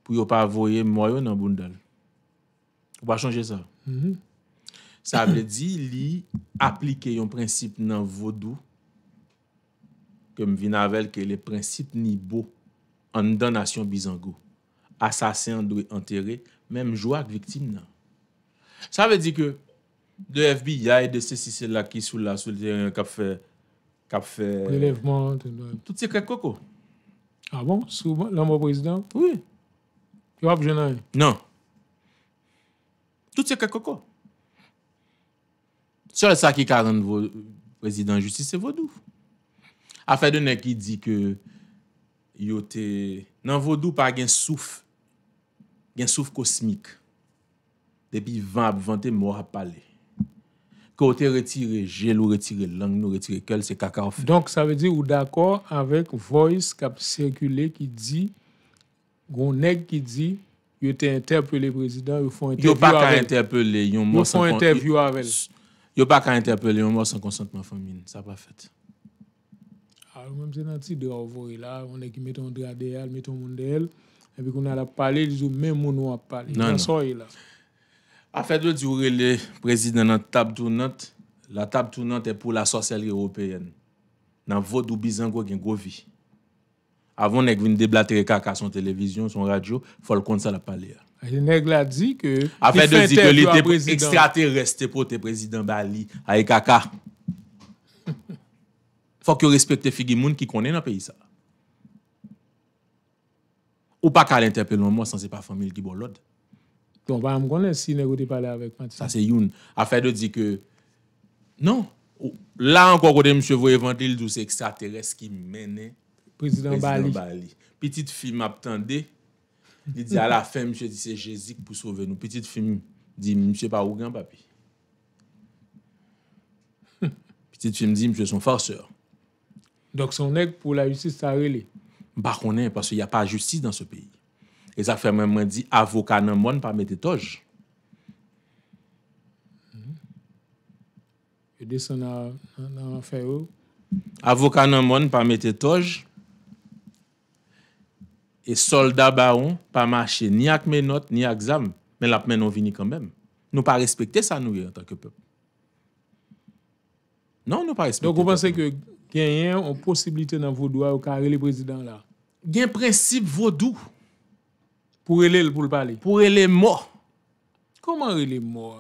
pou yo pa avoye mwayo nan bundan. Ou pa chanje sa? Sa mm-hmm. vle di li aplike yon prinsip nan vodou ke m vin avel ke le prinsip ni bo an donasyon bizango. Asasyen dwe enterre, men m jwa ak viktim nan. Sa ve di ke de FBI, de se si se la ki sou la, sou de yon kape fe... Kape fe... Tout se kre koko. A bon? Sou l'an mwen prezident? Oui. Non. Tout se kre koko. Se le sa ki karan prezident justice, se vodouf. Afè de nek ki di ke yo te nan vodou pa gen souf, gen souf kosmik. Depi van, van te mou ap pale. Ko te retire, jel ou retire, lang nou retire, kel se kaka ou fe. Donk sa ve di ou d'akor avek voice kap sirkule ki di, gon nek ki di, yo te interpele prezident, yo fon interpele. Yo pa ka interpele, yo mou san konsantman famine, sa pa fèt. A, ou mèm se nan ti de ouvo e la, ou mèm se ki meton drade al, meton moun de e al, epi kon nan la pale, li zou mèm moun nou a pale, nan so e la. Afè dwe di oure le prezident nan tab tou nant, la tab tou nant e pou la sosyali europeyenn, nan vod ou bizan gwen gen gwovi. Avon ek vin deblater e kaka son televizyon, son radyo, fol kon sa la pale a. A, jenèk la di ke... Afè dwe di ke li te pw ekstrate reste pou te prezident Bali, a e kaka. Ha ha ha. faut que respecte les monde qui connaît dans pays Ou pas qu'à l'interpeller moi sans c'est pas famille qui bon l'autre. Donc va bah, me connaître si vous te parler avec moi. Ça c'est une affaire de dire que non, là encore côté monsieur voyez évangile c'est extraterrestre qui mène président, Bali. Petite fille m'attendait. Il dit à la fin monsieur dit c'est Jésus pour sauver nous. Petite fille dit monsieur pas où grand papi. Petite fille me dit monsieur son farceur. Donc son aigle pour la justice, ça relé. Bah, on est, parce qu'il n'y a pas de justice dans ce pays. Et ça fait même dit avocat non monde pas mettre toge. dit ça dans l'affaire. Oh. Avocat non monde pas mettre toge. Et soldat bah, on pas marcher ni avec mes notes ni avec examen, mais la peine on vini quand même. Nous pas respecter ça nous en tant que peuple. Non, nous pas respecter. Donc vous pensez que gen yon posibilite nan vodou a ou ka rele prezidant la. Gen prezidant vodou. Pou rele pou l'pali? Pou rele mò. Koman rele mò?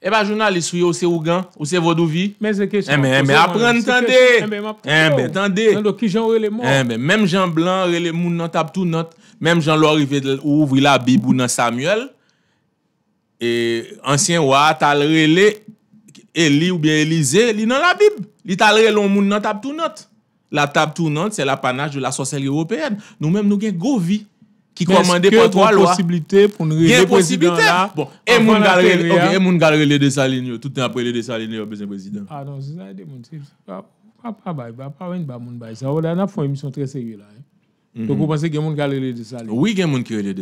E ba jounal, li sou yo se wou gan, ou se vodou vi? Men se kechman. Men eh eh apren tande. Men eh apren yo. Men apren tande. Men do ki jan rele mò. Men jen blan rele moun nan tabtou nan, men jen lorive ou ouvri la bibou nan Samuel, e ansyen waa tal rele, e li ou bien elize, li nan la bibou. Li tal re lon moun nan tab tou not. La tab tou not, se la panaj de la sosel européen. Nou menm nou gen govi. Ki komande pou an lwa. Gen posibilite? E moun gal rele de saline yo. Touten ap rele de saline yo, bezen prezident. A nan, se sa y de moun, pa wèn ba moun bay. Sa wè nan foun emisyon tre serye la. Kou panse gen moun gal rele de saline. Oui gen moun ki rele bon,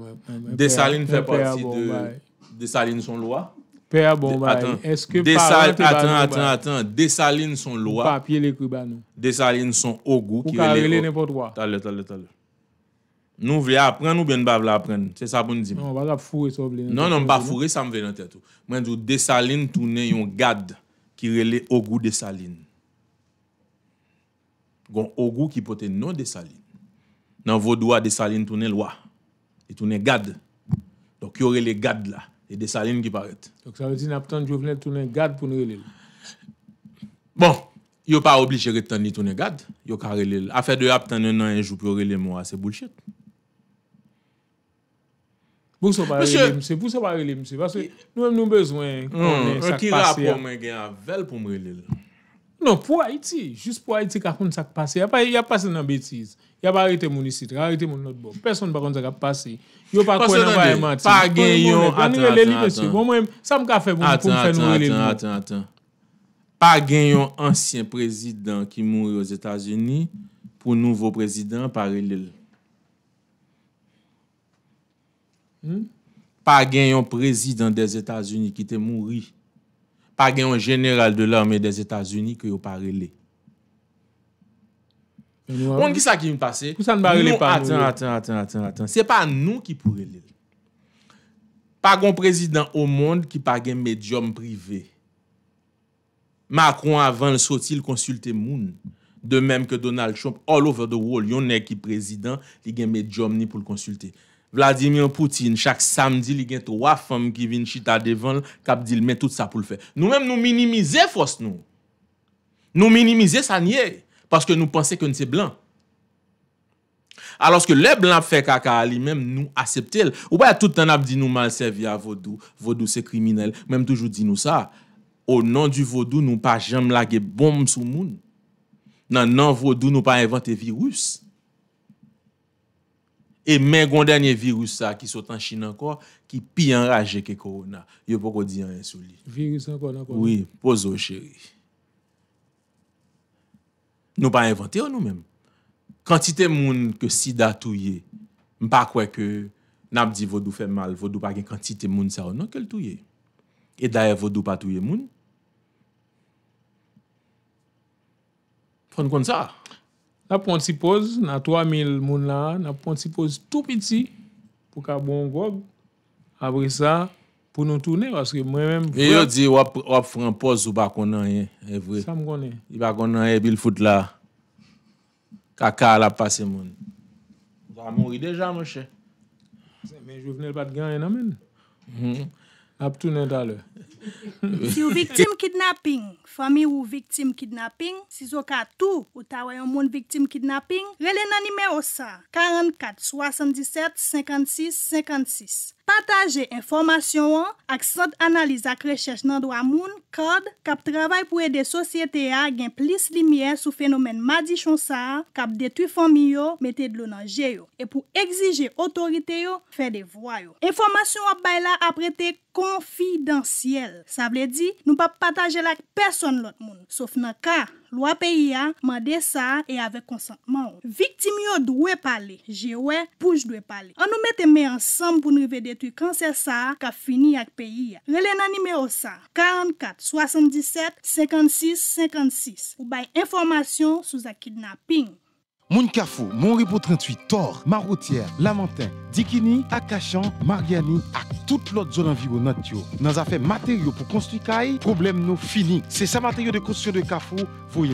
bon, de saline. De saline fè pati de de saline son lwa. Atan, atan, atan Desaline son lwa Desaline son ogou Talè, talè, talè Nou vle apren ou ben bav la apren? Se sa bon di men Non, non, bav fure sa m vle nan tè tou Mwen djou Desaline tou ne yon gad Ki rele ogou Desaline Gon ogou ki pote non Desaline Nan vodoua Desaline tou ne lwa E tou ne gad Dok yo rele gad la E de saline ki paret. Dok sa wè ti nap tan jouve net tounen gad pou mrelel. Bon, yo pa oblijere tan ni tounen gad, yo ka relel. Afè dè yo ap tan nenan yon jou pou relel mwa, se bouchet. Bousè pa relel mse, bousè pa relel mse. Basè nou em nou bezwen pou mrelel sakpase. An, an ki rap pou mwen gen avel pou mrelel. Non, pou Haiti, jous pou Haiti ka foun sakpase. Ya pasen nan betise. Ya ba rete mouni sitre, rete mouni not bo. Person ba kon zaka pase. Yo pa kwenan ba e mati. Pa gen yon... Atan, atan, atan. Sa m ka fe mouni pou m fe nou rele mouni. Atan, atan, atan. Pa gen yon ansyen prezident ki mouni yo Etats-Unis pou nouvo prezident pa relele. Pa gen yon prezident de Etats-Unis ki te mouni. Pa gen yon general de l'armée de Etats-Unis ki yo parele. Moun ki sa ki vin pase? Moun aten, aten, aten, aten. Se pa nou ki pou releve. Pa gon prezident o moun ki pa gen medyom prive. Macron avan sou til konsulte moun. De menm ke Donald Trump all over the world. Yon ne ki prezident li gen medyom ni pou l konsulte. Vladimir Poutine chak samdi li gen to wafam ki vin chita devan kap dilmen tout sa pou l fe. Nou menm nou minimize fos nou. Nou minimize sa nyey. Paske nou panse ke nou se blan. A loske le blan fe kaka ali, mèm nou asepte el. Ou bay a tout an ap di nou malsevi a vodou, vodou se kriminel, mèm toujou di nou sa, o nan du vodou nou pa jam lage bom sou moun. Nan nan vodou nou pa invante virus. E men gondanye virus sa ki sotan chine ankor, ki pi anraje ke korona. Yo pou ko di anren sou li. Virus ankor ankor. Oui, pozo chéri. Nou pa inventè ou nou mèm. Kantite moun ke si da touye, mpa kwe ke nabdi vodou fè mal, vodou pa gen kantite moun sa ou nou ke l touye. E daye vodou pa touye moun. Fon kon sa. Nap pon si poz nan 3000 moun la, nap pon si poz tout piti pou ka bon gob, abri sa... Poun nou toune, wazke mwen mwen... Ve yo di wap fran poz ou bakonan ye, evwe. Sam konen. I bakonan ye bil foute la. Kaka alap pase moun. Zwa moun ri deja mwen che. Mwen jwou vnen batgan ye namen. Hmm. Aptou nen dalè. Si ou viktim kidnapping, fami ou viktim kidnapping, si zoka tou ou tawa yon moun viktim kidnapping, rele nanime osa 44-67-56-56. Pataje informasyon an ak sot analiz ak reches nan do amoun kard kap travay pou ede sosyete a gen plis li miye sou fenomen madi chonsa kap detu famiyo meted lo nan jeyo. E pou egzije otorite yo, fe de vwayo. Informasyon ap bay la ap rete konfidansyel. Sa ble di, nou pa pataje lak person lot moun, sof nan ka. Lwa peyi ya, mande sa E ave konsantman ou Viktim yo dwe pale, jewe, pouj dwe pale An nou mette me ansam pou nou revede Tui kanser sa, ka fini ak peyi ya Lele nanime osa 44, 77, 56, 56 Ou baye informasyon Sou zakidna ping Moun kafo, moun ripo 38, tor Maroutier, Lamantin, Dikini Akachan, Mariani, ak tout lot Zonanvi ou natyo, nan zafen materyo Pou konstruy ka e, problem nou fini Se sa materyo de konstruy de kafo Nous avons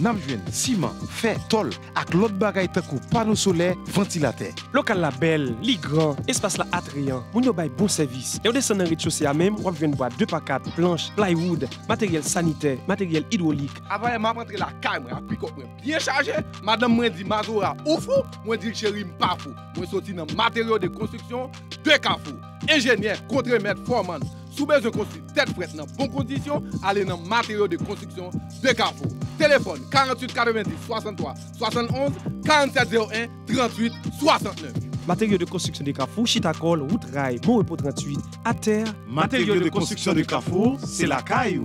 nam nous ciment, fer, tol, et l'autre bagaille de panneau solaire, ventilateur. Local la belle, li grand, espace la attrayant, nous avons un bon service. Et on descend dans le rez-de-chaussée à même, on vient boire 2 par 4 planches, plywood, matériel sanitaire, matériel hydraulique. Avant je vais la caméra, puis je bien chargé. Madame, je dis, Madora, ou fou, je dis, chérie, je pas fou. Moi sorti dans matériaux de construction, deux kafou Ingénieur, contre-maître, foreman. Sous besoin de tête prête dans bonnes conditions, allez dans matériaux de construction de Carrefour. Téléphone 48 90 63 71 47 01 38 69. Matériaux de construction de Carrefour, Chitacol, Route Rail, pour 38, à terre. Matériaux de construction de Carrefour, c'est la caille.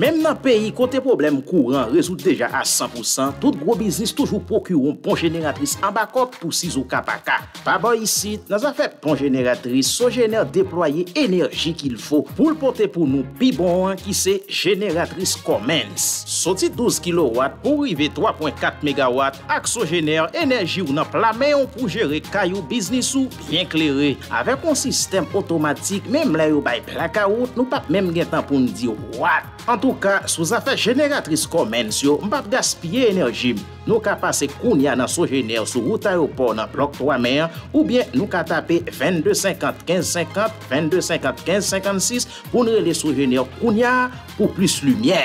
Mem nan peyi, kote problem kouran rezout deja a 100%, tout gro biznis toujou pokyoun pon jeneratris an bakot pou si zou kapaka. Pa ba yisit, nan zafep pon jeneratris, sou jener deploye enerji kil fò pou l pote pou nou pi bon an ki se jeneratris komens. Soti 12 kW pou rive 3.4 MW, ak sou jener enerji ou nan plame yon pou jere kayou biznis ou bien kleré. Avek kon sistem otomatik, mem la yo bay plaka out, nou pap mem gen tan pou nou diyo Watt. En tou ka, sou zafè jeneratris komens yo, mbap gaspye enerjim. Nou ka pase koun ya nan sou jener sou wout aropor nan blok 3 meyen, ou bien nou ka tape 2250-1550, 2250-1556 pou nou rele sou jener koun ya pou plis lumiè.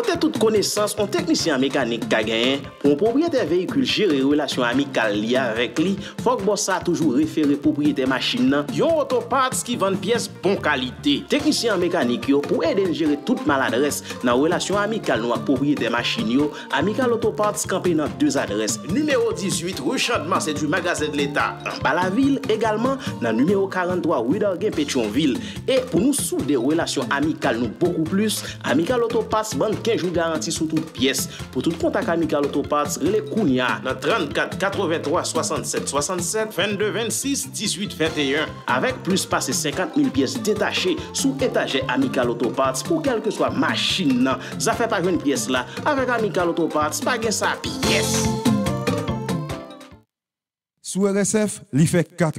Pote tout konesans, on teknisyen mekanik kageyen, pou mpoubriye de veykul jere relasyon amikal liya vek li, fok bosa toujou refere poubriye de machin nan, yon otoparts ki vande piyes pon kalite. Teknisyen mekanik yo pou eden jere tout mal adres nan relasyon amikal nou ak poubriye de machin yo, amikal otoparts kampe nan kdez adres. Numero 18, ruchandman, se tu magaze de leta. Ba la vil, egalman, nan numero 43, ouidor gen Petionvil. E pou nou sou de relasyon amikal nou pokou plus, amikal otoparts band ke, 15 garanti sous toutes pièces pour tout contact Amical Autoparts, les Kounia dans 34 83 67 67 22 26 18 21. Avec plus passé 50 000 pièces sous sous amical Amical pour pour quelque soit machine nan. fait pas une pièce là avec amical Autoparts, pas gen sa pièce. Sous RSF, l'IFEC 4.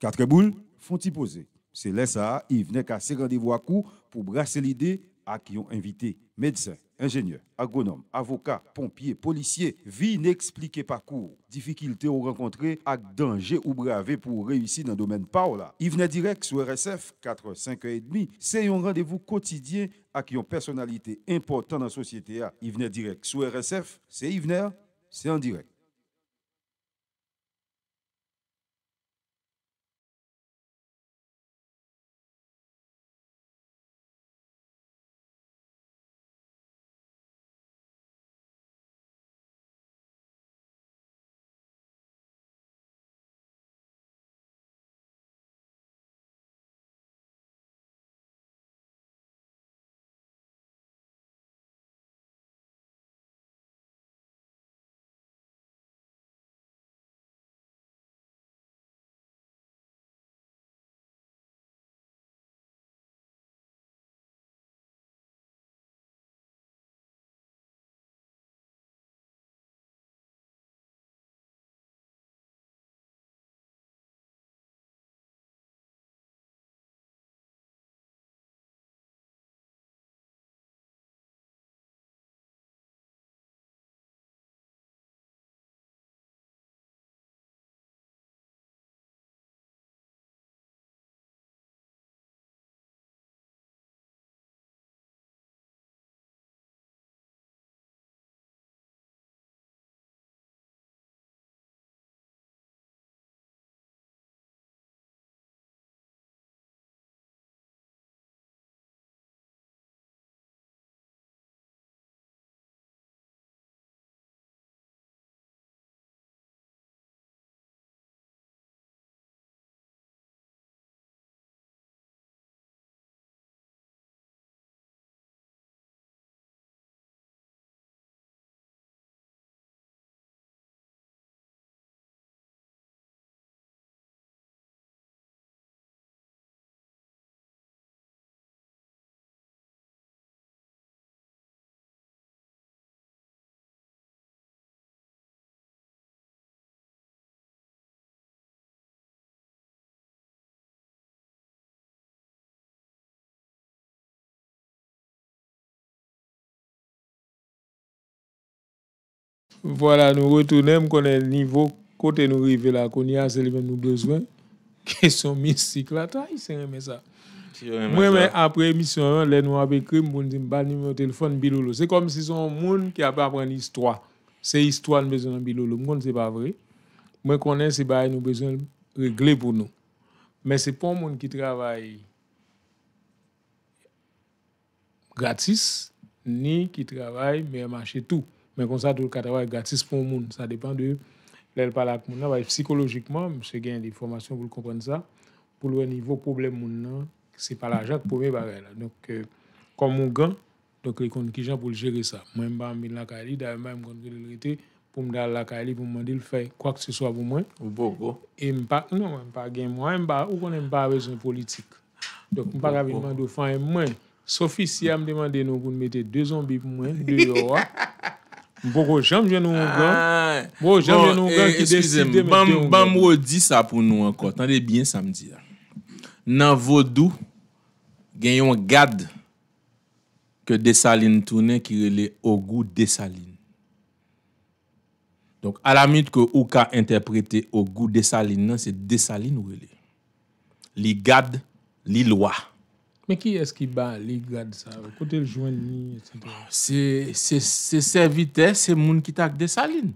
4 boules, font y poser. C'est là ça, il venait casser rendez-vous à coup pour brasser l'idée à qui ont invité médecin, ingénieur, agronome, avocat, pompier, policier, vie n'expliquée parcours, difficultés ou rencontrées, avec danger ou bravé pour réussir dans le domaine Paola. Yvner direct sur RSF 4, 5 et 30 c'est un rendez-vous quotidien avec une personnalité importante dans la société. Yvner direct sur RSF, c'est Yves c'est en direct. Voilà, nous retournons, qu'on est niveau côté nous arrivons là, qu'on y a, nous besoin. Qui sont là, c'est mais ça. Moi, mais après l'émission, hein, nous avons écrit, nous dit, pas bah, numéro de téléphone, Bilolo. C'est comme si son monde qui a pas appris l'histoire. C'est histoire nous besoin de Bilolo. Moi, c'est pas vrai. Moi, connais, c'est pas nous besoin de régler pour nous. Mais c'est pas monde qui travaille gratis, ni qui travaille, mais marché tout. Men konsa tou katawa e gratis pou moun. Sa depan de lèl palak moun nan. Psikologikman, mwen se gen l'informasyon pou l'kompren sa. Pou lwen nivou problem moun nan, se palajak pou mwen bagay la. Donk kon moun gen, donk lèl kon ki jan pou l'jere sa. Mwen mba amin lakay li, da mwen mba mkon kwen lèl rete pou mda lakay li pou mwen dil fèy kwa kse swa pou mwen. Ou bo, bo. Non, mwen mba gen mwen mba ou kon mba rezon politik. Donk mba mba mwen mwen dou fèy mwen. Sofi si ya m demande nou pou mwen met Bo rojam jen ou ngan ki eh, deside mète ou ngan. Ban mwo di sa pou nou anko. Tande bien sa mdi ya. Nan vodou gen yon gad ke desaline toune ki rele ogou desaline. Donk ala mwit ke ou ka interprete ogou desaline nan se desaline rele. Li gad li lwa. Men ki eski ba liga de sa? Kote ljouen ni? Se servite, se moun ki tak de sa lin.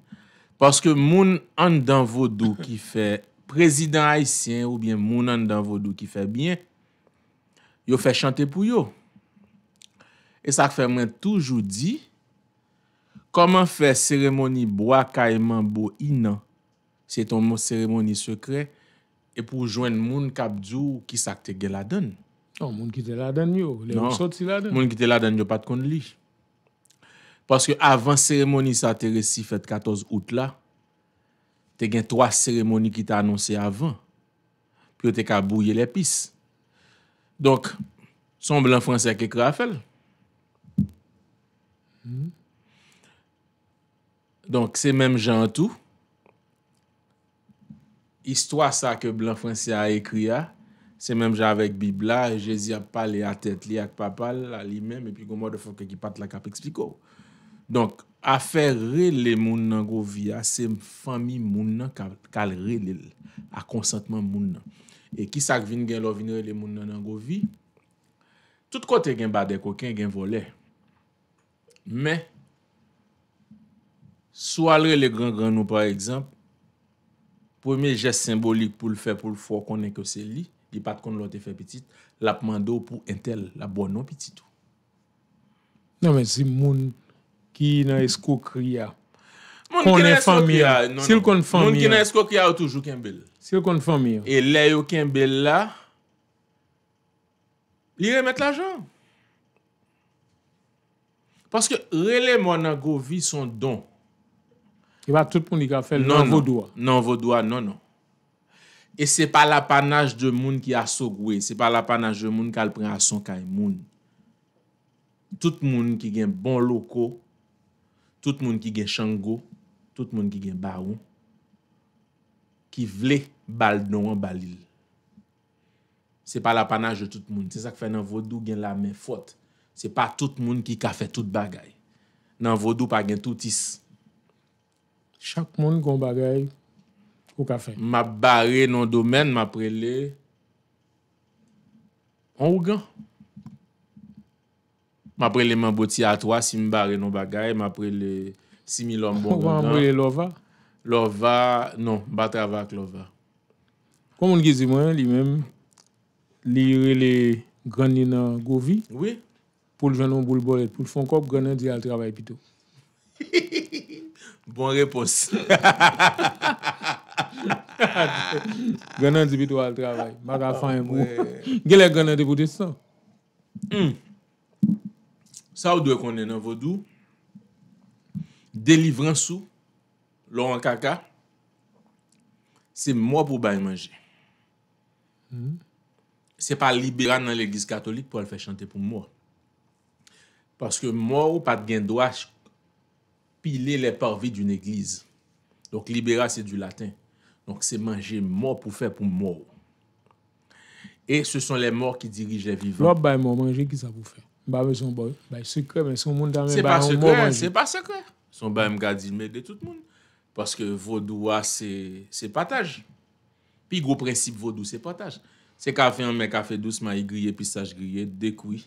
Paske moun an dan vodou ki fe prezident haisyen ou bien moun an dan vodou ki fe bien, yo fe chante pou yo. E sak fe men toujou di, koman fe seremoni bo akayman bo inan, se ton moun seremoni sekre, e pou jwenn moun kap djou ki sak te gela dene. Non, moun ki te la dan yo, le non. ou sot si la dan. Non, moun ki te la dan yo pat kon li. Paske avan seremoni sa te resi fet 14 out la, te gen 3 seremoni ki te anonsi avan, pi yo te ka bouye le pis. Donk, son blan fransè ke kre afel. Donk, se menm jan tou, histwa sa ke blan fransè a ekri a, Se menm javek bib la, jezi ap pale a tet li ak pa pale a li menm, epi gomo de fok e ki pat la kap ekspliko. Donk, afer re le moun nan govi a, se mfami moun nan kal re le, a konsantman moun nan. E ki sak vin gen lo vin re le moun nan nan govi, tout kote gen bade koken gen vole. Men, sou alre le gran-gran nou par ekzamp, pweme jes symbolik pou l fe pou l fwo konen ke se li, pat kon lote fe petit, lapman do pou entel la bonon petit ou. Nan men si moun ki nan esko kriya moun ki nan e esko kriya non, non. moun ki nan esko kriya ou toujou kembel. Si yon kon fomir. E le yo kembel la li remet la jan. Paske rele moun an govi son don. E ba tout pou ni ka fel non, nan vodoua. Nan vodoua, nan nan. E se pa la panaj de moun ki asok we. Se pa la panaj de moun kal pren asok kay moun. Tout moun ki gen bon loko. Tout moun ki gen shango. Tout moun ki gen baoun. Ki vle bal donwa balil. Se pa la panaj de tout moun. Se sak fe nan vodou gen la men fote. Se pa tout moun ki ka fe tout bagay. Nan vodou pa gen tout is. Chak moun kon bagay. Se pa la panaj de moun. M ap bare nan domen, m ap rele... An wou gen? M ap rele m an boti a 3 sim bare nan bagay, m ap rele similon bon donan. M ap rele lova? Lova, non, batrava k lova. Kou moun gizimwen li men, li yore le granye nan govi? Oui. Poul venon boul bolet, poul fon kop, granye di al trabay pito. Bon repos. Hahaha. Gwene di bitou al travay Mag a fany ah, mwen Gwene gwene di boute sa hmm. Sa ou dwe konnen nan vodou Delivran sou Lor an kaka Se mwen pou bay manje hmm. Se pa liberan nan l'eglise katolik Po al fè chante pou mwen Paske mwen ou pat gwendou as Pile le parvi d'un eglise Dok liberan se du latin Donk se manje mò pou fè pou mò. E se son le mò ki dirije viva. Lò bay mò manje ki sa pou fè. Bay sekre, men son moun damen bay mò manje. Se pa sekre, se pa sekre. Son bay mga di mè de tout moun. Paske vòdouwa se pataj. Pi gwo prensip vòdou se pataj. Se kafe yon men kafe dous ma yi griye, pistache griye, de koui.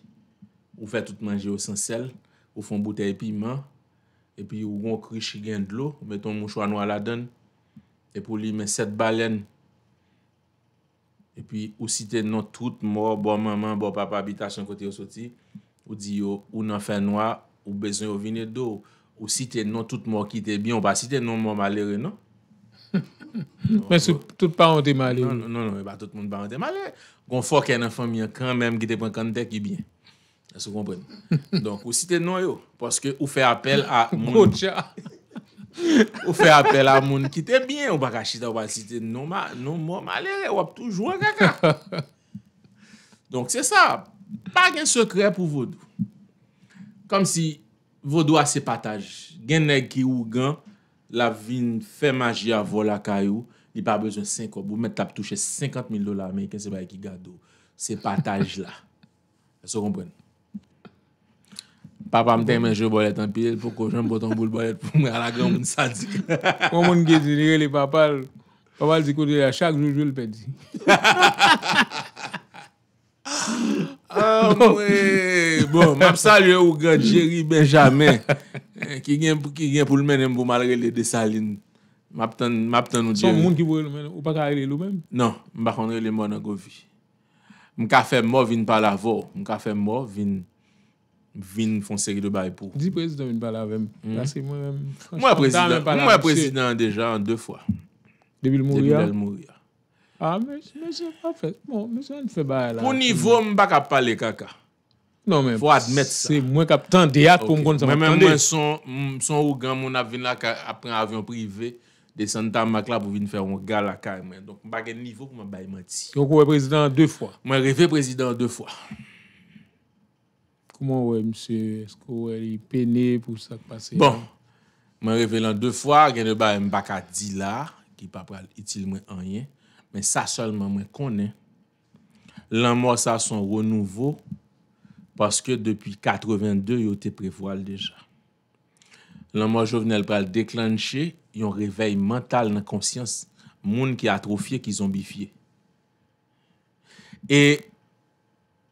Ou fè tout manje ou san sel. Ou fon bouteye piment. E pi ou yon kri chigen d'lò. Meton moun chwa nou ala donn. E pou li men set balen. E pi ou si te non tout mò, bo maman, bo papa, bita chan kote yo soti, ou di yo, ou nan fè noa, ou bezè yo vine do. Ou si te non tout mò ki te byon, ba si te non mò malere, non? Men sou tout pa onde malè. Non, non, non, non e ba tout moun pa onde malè. Gon fò kè nan fòm yon kran mèm ki te pwen kante ki byen. Sò kompren. Donk ou si te non yo, poske ou fè apel a... Kocha bon! Ou fe apel a moun ki te byen Ou baka chita ou baka chite non, non mwa malere Ou ap toujou an kaka Donk se sa Pa gen sekre pou vodo Kom si vodo a se pataj Gen ne ki ou gen La vin fe magi a vola kayou Li pa bezon 5 obou Met tap touche 50 mil dola Men ken se baye ki gado Se pataj la Se komprenne Papa mwen temen je bolet an piye, pou kouj an boton boul bolet pou mwen ala gen moun sa di. Mwen moun gen di, gen li papa, papa li di kou di, a chak joujou l pe di. A ah, mwen, bon, mwen ap sa li ou gen Jerry Benjamin, ki gen pou l menen mwen mal re le de salin. Mwen ap tan nou di. Son moun ki bou el mwen, ou pa ka re l ou men? Non, mwen bakan re le moun an kou vi. Mwen ka fe mou vin pa la vo, mwen ka fe mou vin. vin fon seri de bay pou. Di prezident mwen balavem? Mwen prezident deja an de fwa. Debil Mouria? A men, mwen se an fe bay la. Pou nivou mwen bak ap pale kaka. Fwa admet sa. Mwen kap tan deyat pou mwen kon sa ap kande. Mwen son rougan mwen ap vin la kare apren avyon prive de santa makla pou vin fè rongal la kare mwen. Mwen bagen nivou pou mwen bay mati. Mwen prezident an de fwa. Mwen revè prezident an de fwa. mwen wè msè, esko wè li pene pou sa k pase yon? Bon, mwen revè lan dè fwa, genè ba mbakat di la, ki pa pral itil mwen anyen, men sa sol mwen mwen konen. Lan mwen sa son renouveau paske depi 82 yo te prevwal deja. Lan mwen jo venel pral deklanche, yon revey mental nan konsyans moun ki atrofye ki zombifiye. E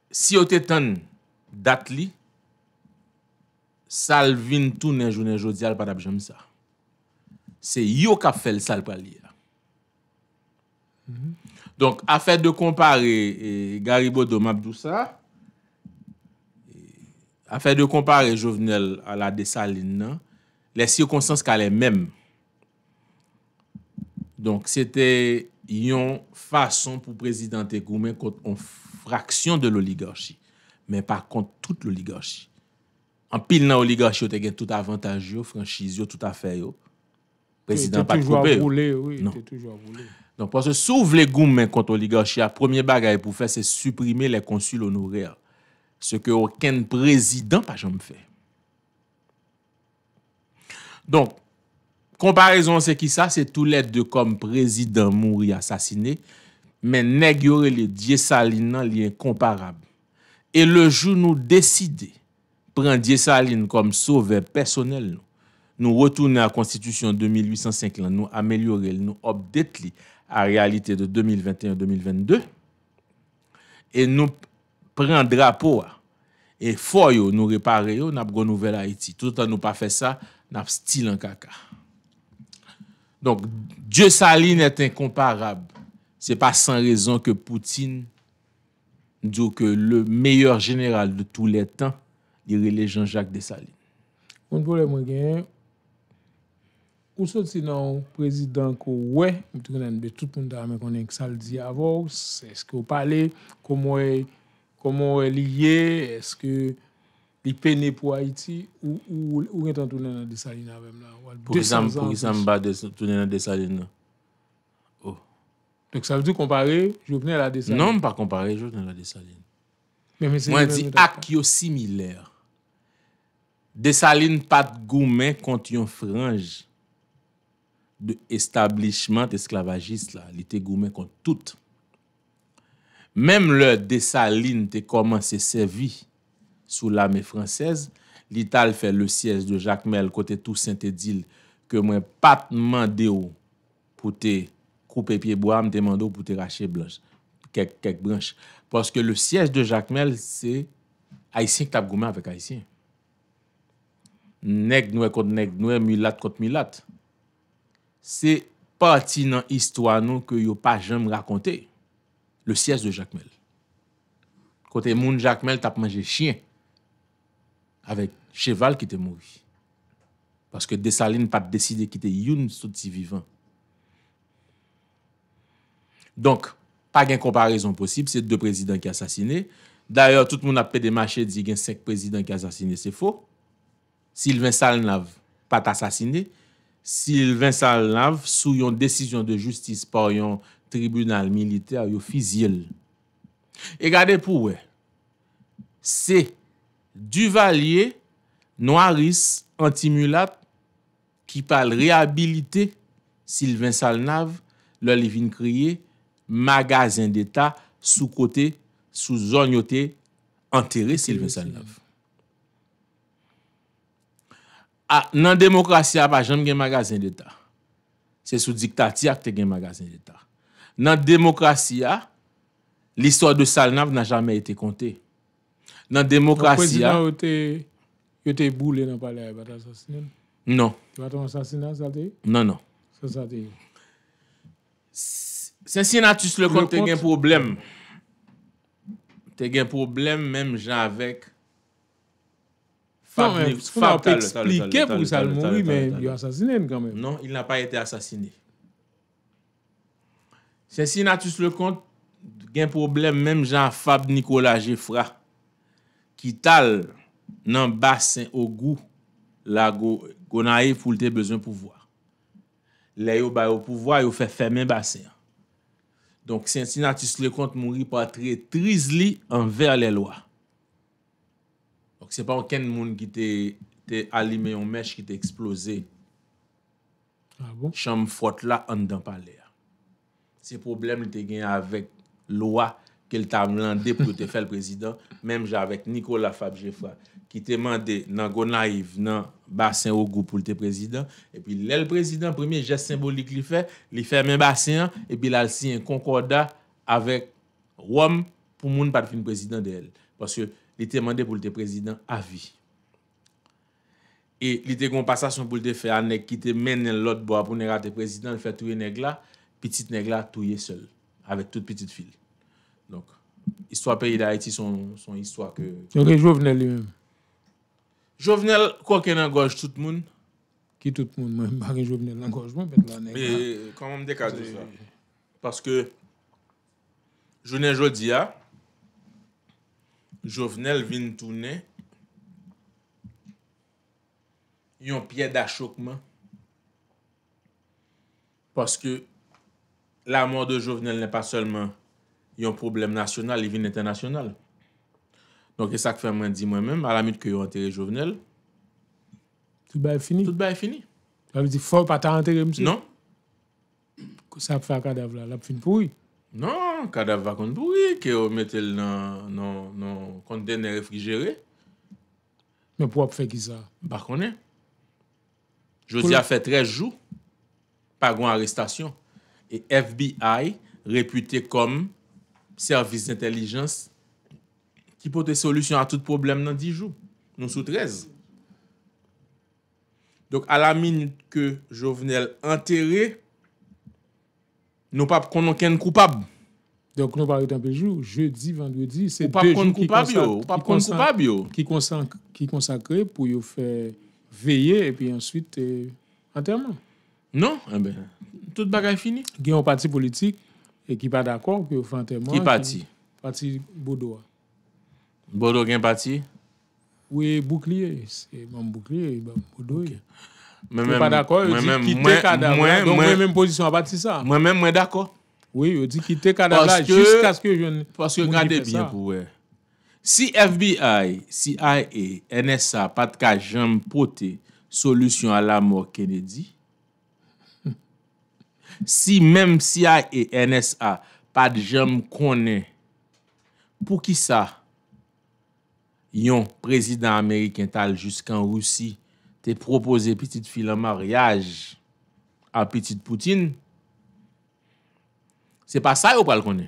si yo te tanen dat li, sal vin tou nan jounen joudial pad ap jamsa. Se yo ka fel sal pali ya. Donk, afe de kompare e, Garibodo Mabdousa, e, afe de kompare jovenel ala desal in nan, le sirkonsans ka le menm. Donk, se te yon fason pou prezident e goumen kont an fraksyon de l'oligarchi. men par kont tout l'oligarchi. An pil nan oligarchi, yo te gen tout avantage yo, franchise yo, tout afe yo. Prezident pa trope yo. Non, pou se souv le goum men kont oligarchi, a premier bagay pou fe se supprimer le konsul honorer. Se ke oken prezident pa jom fe. Don, komparison se ki sa, se tou let de kom prezident mouri asasine, men neg yore li diye salina li enkomparab. Et le jour nous décider, prendre Dieu saline comme sauveur personnel, nous retournons à la Constitution 2805 nous nous nous nous à à de 2021-2022. et nous drapeau drapeau ah, et et yo nous réparer yo, Tout nouvelle temps Haiti. Tout temps pas pas ça, ça n'a style en caca. Donc, Dieu saline est incomparable. C'est pas sans raison que Poutine Ndiyo ke le meyèr jenèral de tout lè tan, li rele Jean-Jacques Dessalines. Moun pou lè mwen gen, ou sò ti nan prezidankou wè, mwen tounen be tout poun ta amè konen ksal di avò, eske ou pale, komon e liye, eske li pene pou Haiti, ou ren tan tounen nan Dessalines avèm la? Pou kisam ba tounen nan Dessalines nan? Donc ça veut dire comparer, je veux dire la dessaline. Non, pas comparer, je veux dire la dessaline. Moi, je dis acte similaire. Dessaline pas de gourmet contre yon frange de establissement d'esclavagiste, là. L'été gourmet contre tout. Même le dessaline de comment c'est servi sous l'armée française, l'Ital fait le siège de Jacques Mel côté tout Saint-Édile, que moi, pas de mandéo pour tes koup epye bo am demando pou te rache kek branche. Paske le siest de Jacquemelle, se aisyen tap goumen avèk aisyen. Nèk nouè kote nèk nouè, mi lat kote mi lat. Se pati nan histwa nou ke yo pa jenm rakonte le siest de Jacquemelle. Kote moun Jacquemelle tap manje chien avèk cheval ki te mouvi. Paske desaline pat deside ki te youn sou ti vivan. Donk, pa gen komparaison posib, se de prezident ki asasine. D'ayor, tout moun ap pe de machè di gen sek prezident ki asasine, se fo. Sylvain Salnav pat asasine. Sylvain Salnav sou yon desisyon de justice pa yon tribunal milite a yo fiziel. E gade pou we, se duvalye noiris antimulat ki pal rehabilite Sylvain Salnav, lor li vin kriye, magasin d'État sous côté, sous zone yoté, enterré Sylvain Salnov. Ah, il démocratie, a ah, pas jamais gen magasin d'État. C'est sous dictature que te gen magasin d'État. Dans la a, l'histoire de Salnav n'a jamais été contée. Le président ah, a... été prezident dans boule nan pale bat Non. Bat ça a été Non, non. Ça a été. Se si na tus le kont, te gen problem. Te gen problem menm jan avek Fab Nikola Giffra. Fou nan pe eksplike pou salmouni, menm yo asasinen kanmen. Non, il nan pa ete asasine. Se si na tus le kont, gen problem menm jan Fab Nikola Giffra ki tal nan basen ou gou la go konaye pou lte bezon pouvwa. Le yo bayo pouvwa, yo fe femen basen an. Donk Saint-Sinatis ah bon? le kont mouri patre triz li an ver le loa. Donk se pa wakèn moun ki te te alime yon mech ki te eksplose. Cham fote la an den pa lea. Se problem li te genye avèk loa ke l tarn lande pou te fè l prezident, mèm jè avèk Nikola Fab G. Frantz. ki te mande nan gona yiv nan basen yo goup pou lte prezident, epi lè l prezident, premier jest symbolik li fè, li fè men basen yon, epi lal si yon konkordat avèk wèm pou moun pat fin prezident de l. Paske li te mande pou lte prezident avi. E li te kompasa son pou lte fè anèk ki te mènen lòt bo apou nèk atè prezident, lè fè touye nèk la, pitit nèk la touye sel, avèk tout pitit fil. Donk, istwa peyi d'Haïti son istwa ke... Son genjou vnen lè mèm. Jouvenel, kwa ken angaj tout moun? Ki tout moun? Mwen bagen Jouvenel l'angaj moun, pet la nega. Mwen mwen dekade sa. Paske, jounen jodi ya, Jouvenel vin toune, yon piye da chokman, paske, la moun de Jouvenel ne pa selman yon problem nasyonal, yon problem nasyonal, Donke sak fè mwen di mwen mèm, alamit ki yo anteri jovenel. Tout ba e fini? Tout ba e fini. A mi di fò pata anteri msè? Non. Kousè ap fè a kadaf la? La ap fin poui? Non, kadaf va kon poui, ki yo metel nan kondene refrigere. Men pou ap fè ki sa? Bak konen. Jouzi a fè trejou, pa gwen arrestasyon, e FBI repute kom servis d'intellijans fè Ki pote solusyon a tout problem nan dijou. Nou sou trez. Dok alamin ke jovenel enterre, nou pap konon ken koupab. Dok nou pari tanpejou, jeudi, vandwe di, se dejou ki konsakre pou yo fè veye e pi answite anterman. Euh, non? Eh tout bagay fini? Ki yon pati politik, ki pa d'akon, ki yo fè anterman, ki pati boudoua. Bodo gen pati? Ouye, boukliye. Mwen boukliye, mwen boudoye. Mwen mwen mwen. Mwen mwen mwen d'akor? Mwen mwen mwen. Mwen mwen mwen d'akor? Ouye, ouye, ki te kada la, jusk aske mwen mwen mwen. Paske mwen mwen mwen. Si FBI, CIA, NSA, pati ka jem pote, solusyon ala mwen Kennedy, si mwen CIA, NSA, pati jem konen, pou ki sa, yon prezident Amerikan tal jusqu'an Roussi te propose piti filan maryaj a piti de Poutine, se pa sa yo pal konen.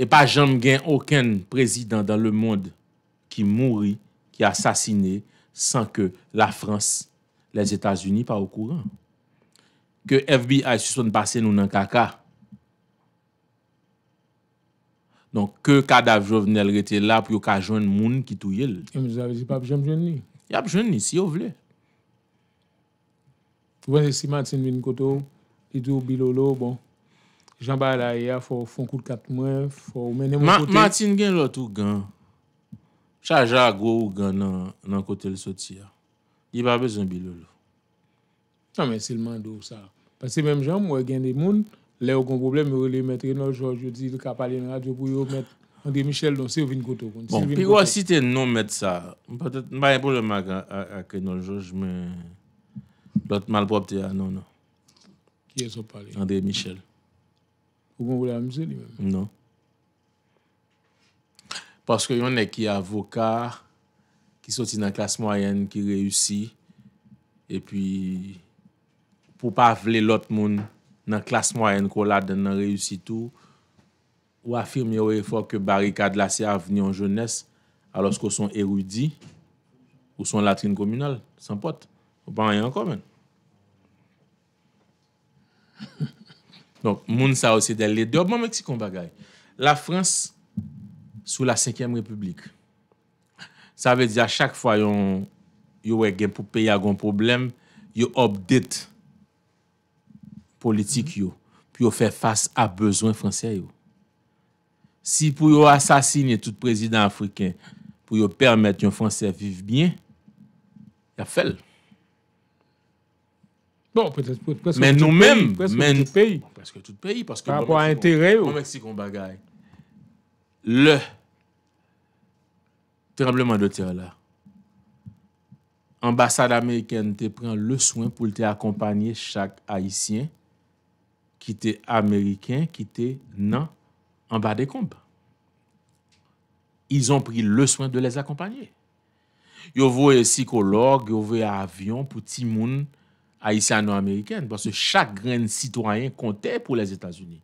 E pa jom gen oken prezident dan le moun ki mouri, ki asasine, san ke la Frans, les Etats-Unis pa ou kouran. Ke FBI si son pase nou nan kaka, Donk ke kadav jovnel rete la pou yo ka jwen moun ki tou yel. E mè zavè si pap jen jen li? Yab jen li si yo vle. Vwè se si Matin vin koto, idou bilolo bon, jambal aya fò fon kout kat mwen, fò menen moun kote. Matin gen lò tou gan, chajag wò ou gan nan kote l sotia. Di babè zon bilolo. Nan mè se lman do sa. Pas se mè mjèm wè gen de moun, Le ou kon problem, yo le met Renold George, yo di, yo kapal yon radio pou yo met André Michel donse ou vin koto kon. Bon, pi yo asite non met sa. Mpate, mba yon problem ak Renold George, men... Lot malprop te a, non, non. Ki yon son pali? André Michel. Ou kon problem yon se li men? Non. Paske yon ne ki avoka, ki soti nan klas mwayen, ki reyusi. E pi, pou pa vle lot moun... nan klasmwa yon kolad, nan nan reyusitou, ou afirm yon efo ke bari kadlase a veni an jones alos ko son erudi ou son latrin komunal. San pot. Ou ban yon an komen. Non, moun sa osi del le. De obman meksikon bagay. La Frans, sou la 5e republik. Sa ve di a chak fwa yon yon we gen pou pey agon problem, yon obdit yon politique yo, pour faire face à besoin français yo. Si pour assassiner tout président africain, pour permettre un français vivre bien, il a fait. Bon, mais nous mêmes presque mais tout pays. pays parce que par rapport à intérêt au Mexique Le tremblement de terre là. Ambassade américaine prend le soin pour te accompagner chaque haïtien qui étaient américains, qui étaient non en bas des combes. Ils ont pris le soin de les accompagner. Ils ont vu psychologue, ils ont vu avion pour tout le monde américains parce que chaque grain de citoyen comptait pour les États-Unis.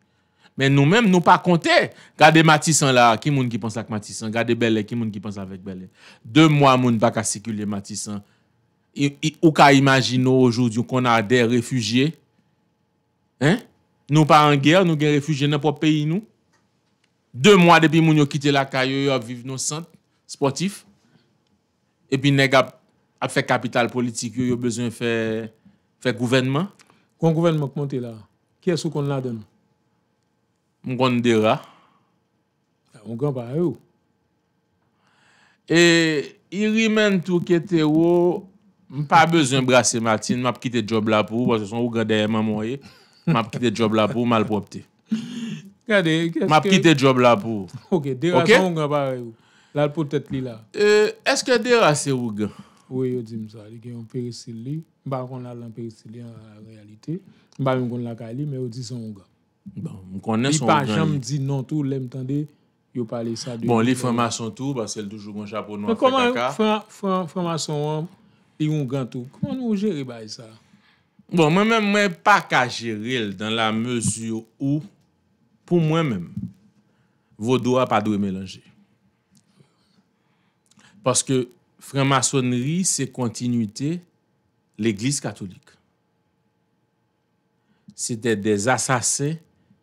Mais nous-mêmes, nous pas compter. Gardez Matissan là, qui moun qui pense avec Matissan. Gardez Belé, qui moun qui pense avec Belé. Deux mois, moun pas qu'à circuler Matissan. ou qu'à imaginer aujourd'hui qu'on a des réfugiés, hein? Nou pa an gèr, nou gen refuge nè po peyi nou. De mwa depi moun yo kite la ka, yo yo ap viv nou sant, sportif. Epi neg ap fe kapital politik, yo yo bezon fe kouvenman. Kon kouvenman kon te la, kè sou kon la dem? Moun kon de ra. Moun kon pa a yo. E yi rimen tou kete yo, mwen pa bezon brase matin, mwen ap kite job la pou, wazè son wou gadeye maman yo. Ma pkite job la pou, mal pou opte. Ma pkite job la pou. Ok, dera son Ongan pa re ou. La pou tet li la. Eske dera se Ongan? Ou yo di msa, di ki yon perisili. Ba kon la lan perisili an la realite. Ba yon kon laka li, me ou di son Ongan. Bon, m konen son Ongan li. Li pa jam di nan tou, le m tende, yo pale sa. Bon, li fwa mason tou, ba sel toujou kon japon wan fe kaka. Fwa mason wan, yon Ongan tou. Koman ou jere bay sa? Bon, moi-même, n'ai pas qu'à gérer dans la mesure où, pour moi-même, vos doigts pas doivent mélanger. Parce que franc-maçonnerie, c'est continuité l'Église catholique. C'était des assassins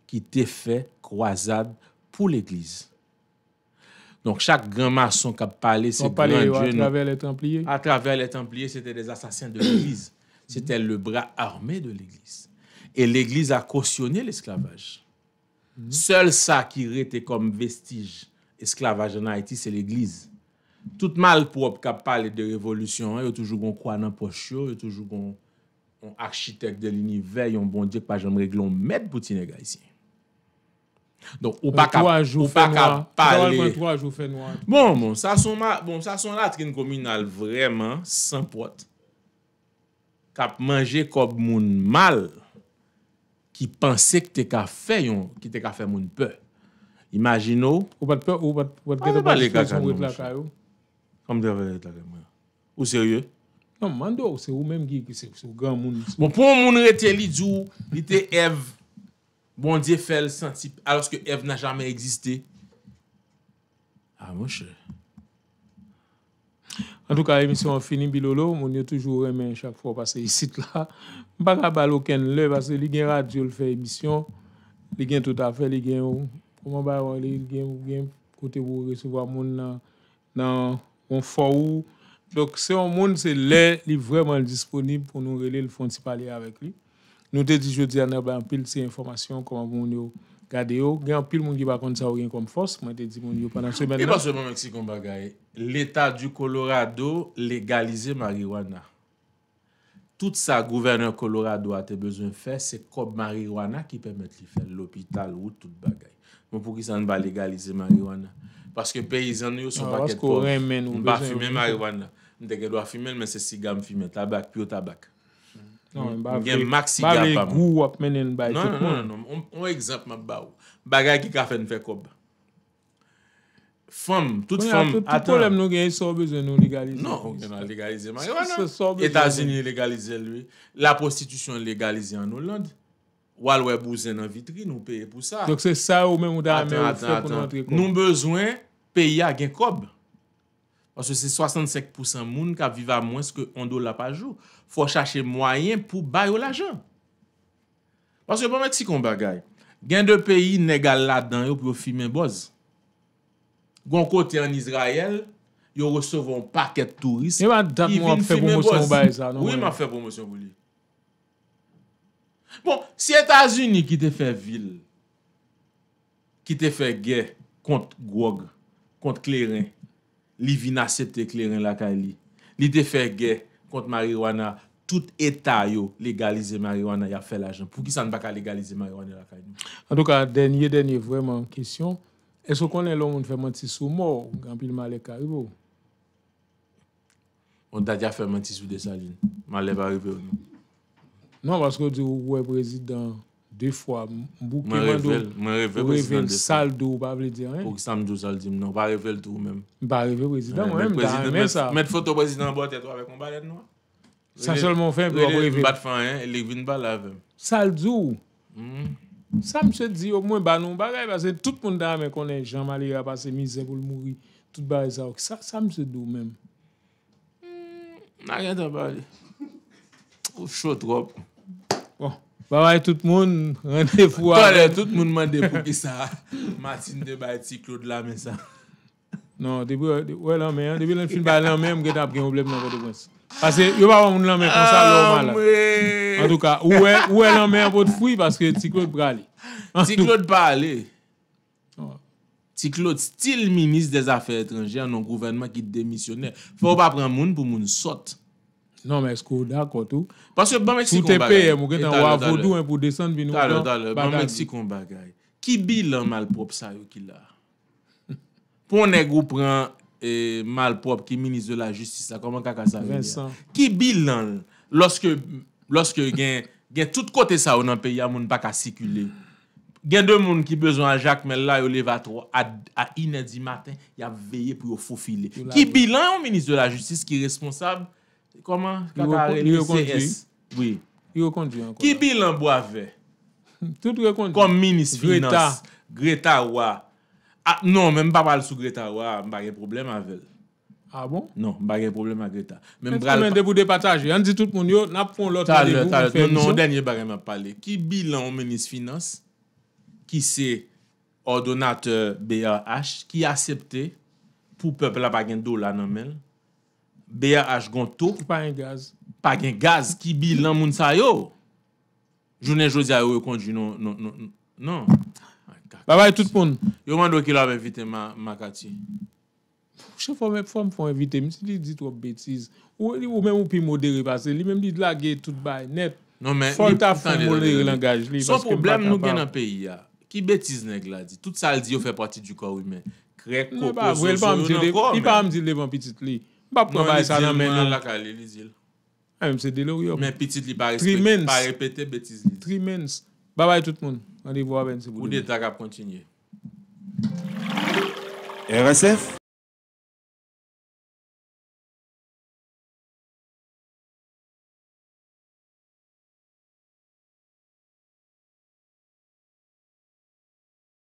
qui étaient fait croisade pour l'Église. Donc, chaque grand maçon qui a parlé, c'est grand Dieu. À travers les Templiers. À travers les Templiers, c'était des assassins de l'Église. C'était le bras armé de l'église. Et l'église a cautionné l'esclavage. Mm-hmm. Seul ça qui était comme vestige esclavage en Haïti, c'est l'église. Tout mal pour qu'on parle de révolution. Il y a toujours un pocheur, il y a toujours un architecte de l'univers. Il y a un bon dieu, pas j'aimerais que l'on mette bouti nègre ici. Ou pas qu'à euh, parler... Bon, bon, bon, ça sont la trine communale vraiment sympote. Kap manje kob moun mal, ki panse ki te ka fe yon, ki te ka fe moun pe. Imagino. Ou bat pe, ou bat, ou bat, ou bat, ou bat. A, mwen pale kakany moun moun. Kom dewe pale kakany moun. Ou serye? Nan, mando ou se ou menm gi, ki se ou gen moun. Bon, moun pou moun rete li djou, li te ev, bon diye fel, san si, aloske ev nan jamen egziste. A mwen chè. En tout cas, l'émission fini Bilolo. Mon yo toujours aimé chaque fois passer ici là. Pas parler aucun le parce que les radio le fait émission. Les gain tout à fait les gain comment bah les gain gain côté pour recevoir mon dans un fort donc c'est un monde c'est là il vraiment disponible pour nous relayer le fond parler avec lui. Nous te dit jeudi à un pile ces informations comment bon Gade yo, gen apil moun ki ba konti sa ou gen kom fos, mwen te di moun yo panan. E pa se moun Meksikon bagay, l'Etat du Colorado legalize Marijuana. Tout sa gouverneur Colorado a te bezon fè, se kob Marijuana ki pèmèt li fè l'opital ou tout bagay. Mwen pou ki san ba legalize Marijuana? Paske peyizan yo son ah, paket fos, mwen ba fime Marijuana. Mwen deke dwa fime, mwen se sigam fime tabak, piyo tabak. Ou non, gen maksiga pa man. Ba le gou wap menen ba ite kon. Non, non, non, on ekzamp ma ba ou. Ba gaya ki ka fen fe kob. Fem, tout fem. Tout problem nou gen yon sorbezen nou legalize. Non, nou gen an legalize man. Yon an, Etasini legalize lwe. La prostitution legalize an Oland. Walwe bouzen an vitrine ou peye pou sa. Dok se sa ou men ou da Ameri fok nou entre kob. Nou bezwen peye a gen kob. Pase se 65% moun ka viva mwens ke ondo la pa jou. fò chache mwayen pou bay ou l'ajan. Pwase yo pwame tsi kon bagay. Gen de peyi nega ladan yo pou fime boz. Gon kote an Israel, yo resevon paket turist, yon fime boz. Ou yon ap fè bonmonsyon boulie? Bon, si Etats-Unis ki te fè vil, ki te fè gè kont Gwog, kont Kleren, li vinase te Kleren lakali, li te fè gè kont Marihuana, tout eta yo legalize Marihuana ya fel ajan. Pou ki san baka legalize Marihuana la kayn. An do ka, denye denye vwèman kisyon. Eso konen lò moun fèman tisou mò, gampil male karybo? On da dja fèman tisou de salin. Male va repè ou nou. Nan, baske di wè prezident... De fwa, mbouke mandou, mwen revele sal dou, pa vle di an. Ou ki sa mdou sal di mnon, pa revele tou mwen. Pa revele prezident mwen, mwen sa. Met foto prezident mwen, te to avek mwen baret nou an. Sa sol mwen fe, mwen revele. Rele, bat fan an, elik vin bal avem. Sal dou. Sa mse di ok mwen, ba nou, ba gaye pase, tout moun damen konen, jan mali rapase, mize bol mouri, tout baye sa ok. Sa mse di ou mwen? Hmm, na gen ta bade. Ou show trop. Ou. Bon. Babaye tout moun rande fwa. Tore, tout moun mande pou ki sa Matinde baye Ticlode la men sa. Non, debi ouwe lanmen, debi lanmen film balen lanmen, mwen gen ap gen ouble mwen pa dekonsi. Pase, yo pa ouwe moun lanmen konsa louman ah, la. En tout ka, ouwe lanmen pou te fwi paske Ticlode pa ale. Ticlode pa ale. Ticlode still minis des afer etrengi anon gouvernman ki demisyonel. Fwa ou pa pran moun pou moun sot. nan men skou da koto pou tepe mou gen tan wavodu pou desen vinou ki bilan malprop sa yo ki la pou ne goupran eh, malprop ki minis de la justis ki bilan loske gen tout kote sa yo nan pe ya moun baka sikule gen de moun ki bezon a jak men la yo le vatro a inè di maten ki bilan yo minis de la justis ki responsab Koman? Yow kondyu? Yow kondyu ankon. Ki bilan bo ave? Tout yow kondyu? Kom menis finans? Greta wa? Ah, non, men babal sou Greta wa, mbage problem avel. A ah bon? Non, mbage problem a Greta. Men bral pa. Men debou debataj, yon di tout moun yo, nap pon lò talibou. Talibou, talibou. Non, non, denye barem ap pale. Ki bilan o menis finans? Ki se ordonater BAH? Ki asepte pou pepe la bagen do la nanmel? Beya aj ganto. Pag en gaz. Pag en gaz. Ki bil lan moun sa yo. Jounen jodi a yo yo kondi non. Non. Babay tout pon. Yo mando ki la mwen vite ma kati. Pouche fò mwen fò mwen vite. Mwen si di dit wop betiz. Ou mwen moun pi mode ripase. Li mwen di lage tout bay. Net. Non men. Fò yon ta fò moun re langaj li. Son problem nou gen an peyi ya. Ki betiz ne gladi. Tout saldi non, yo fè pati du kwa wimen. Krek koko. Yon nan fò mwen. Yon nan fò mwen di levon pitit li. Mwen lè diyan men yon lakal lè li zil. Mwen piti li ba repete beti zil. 3 menz. Ba bay tout moun. Wou lè tak ap kontinye.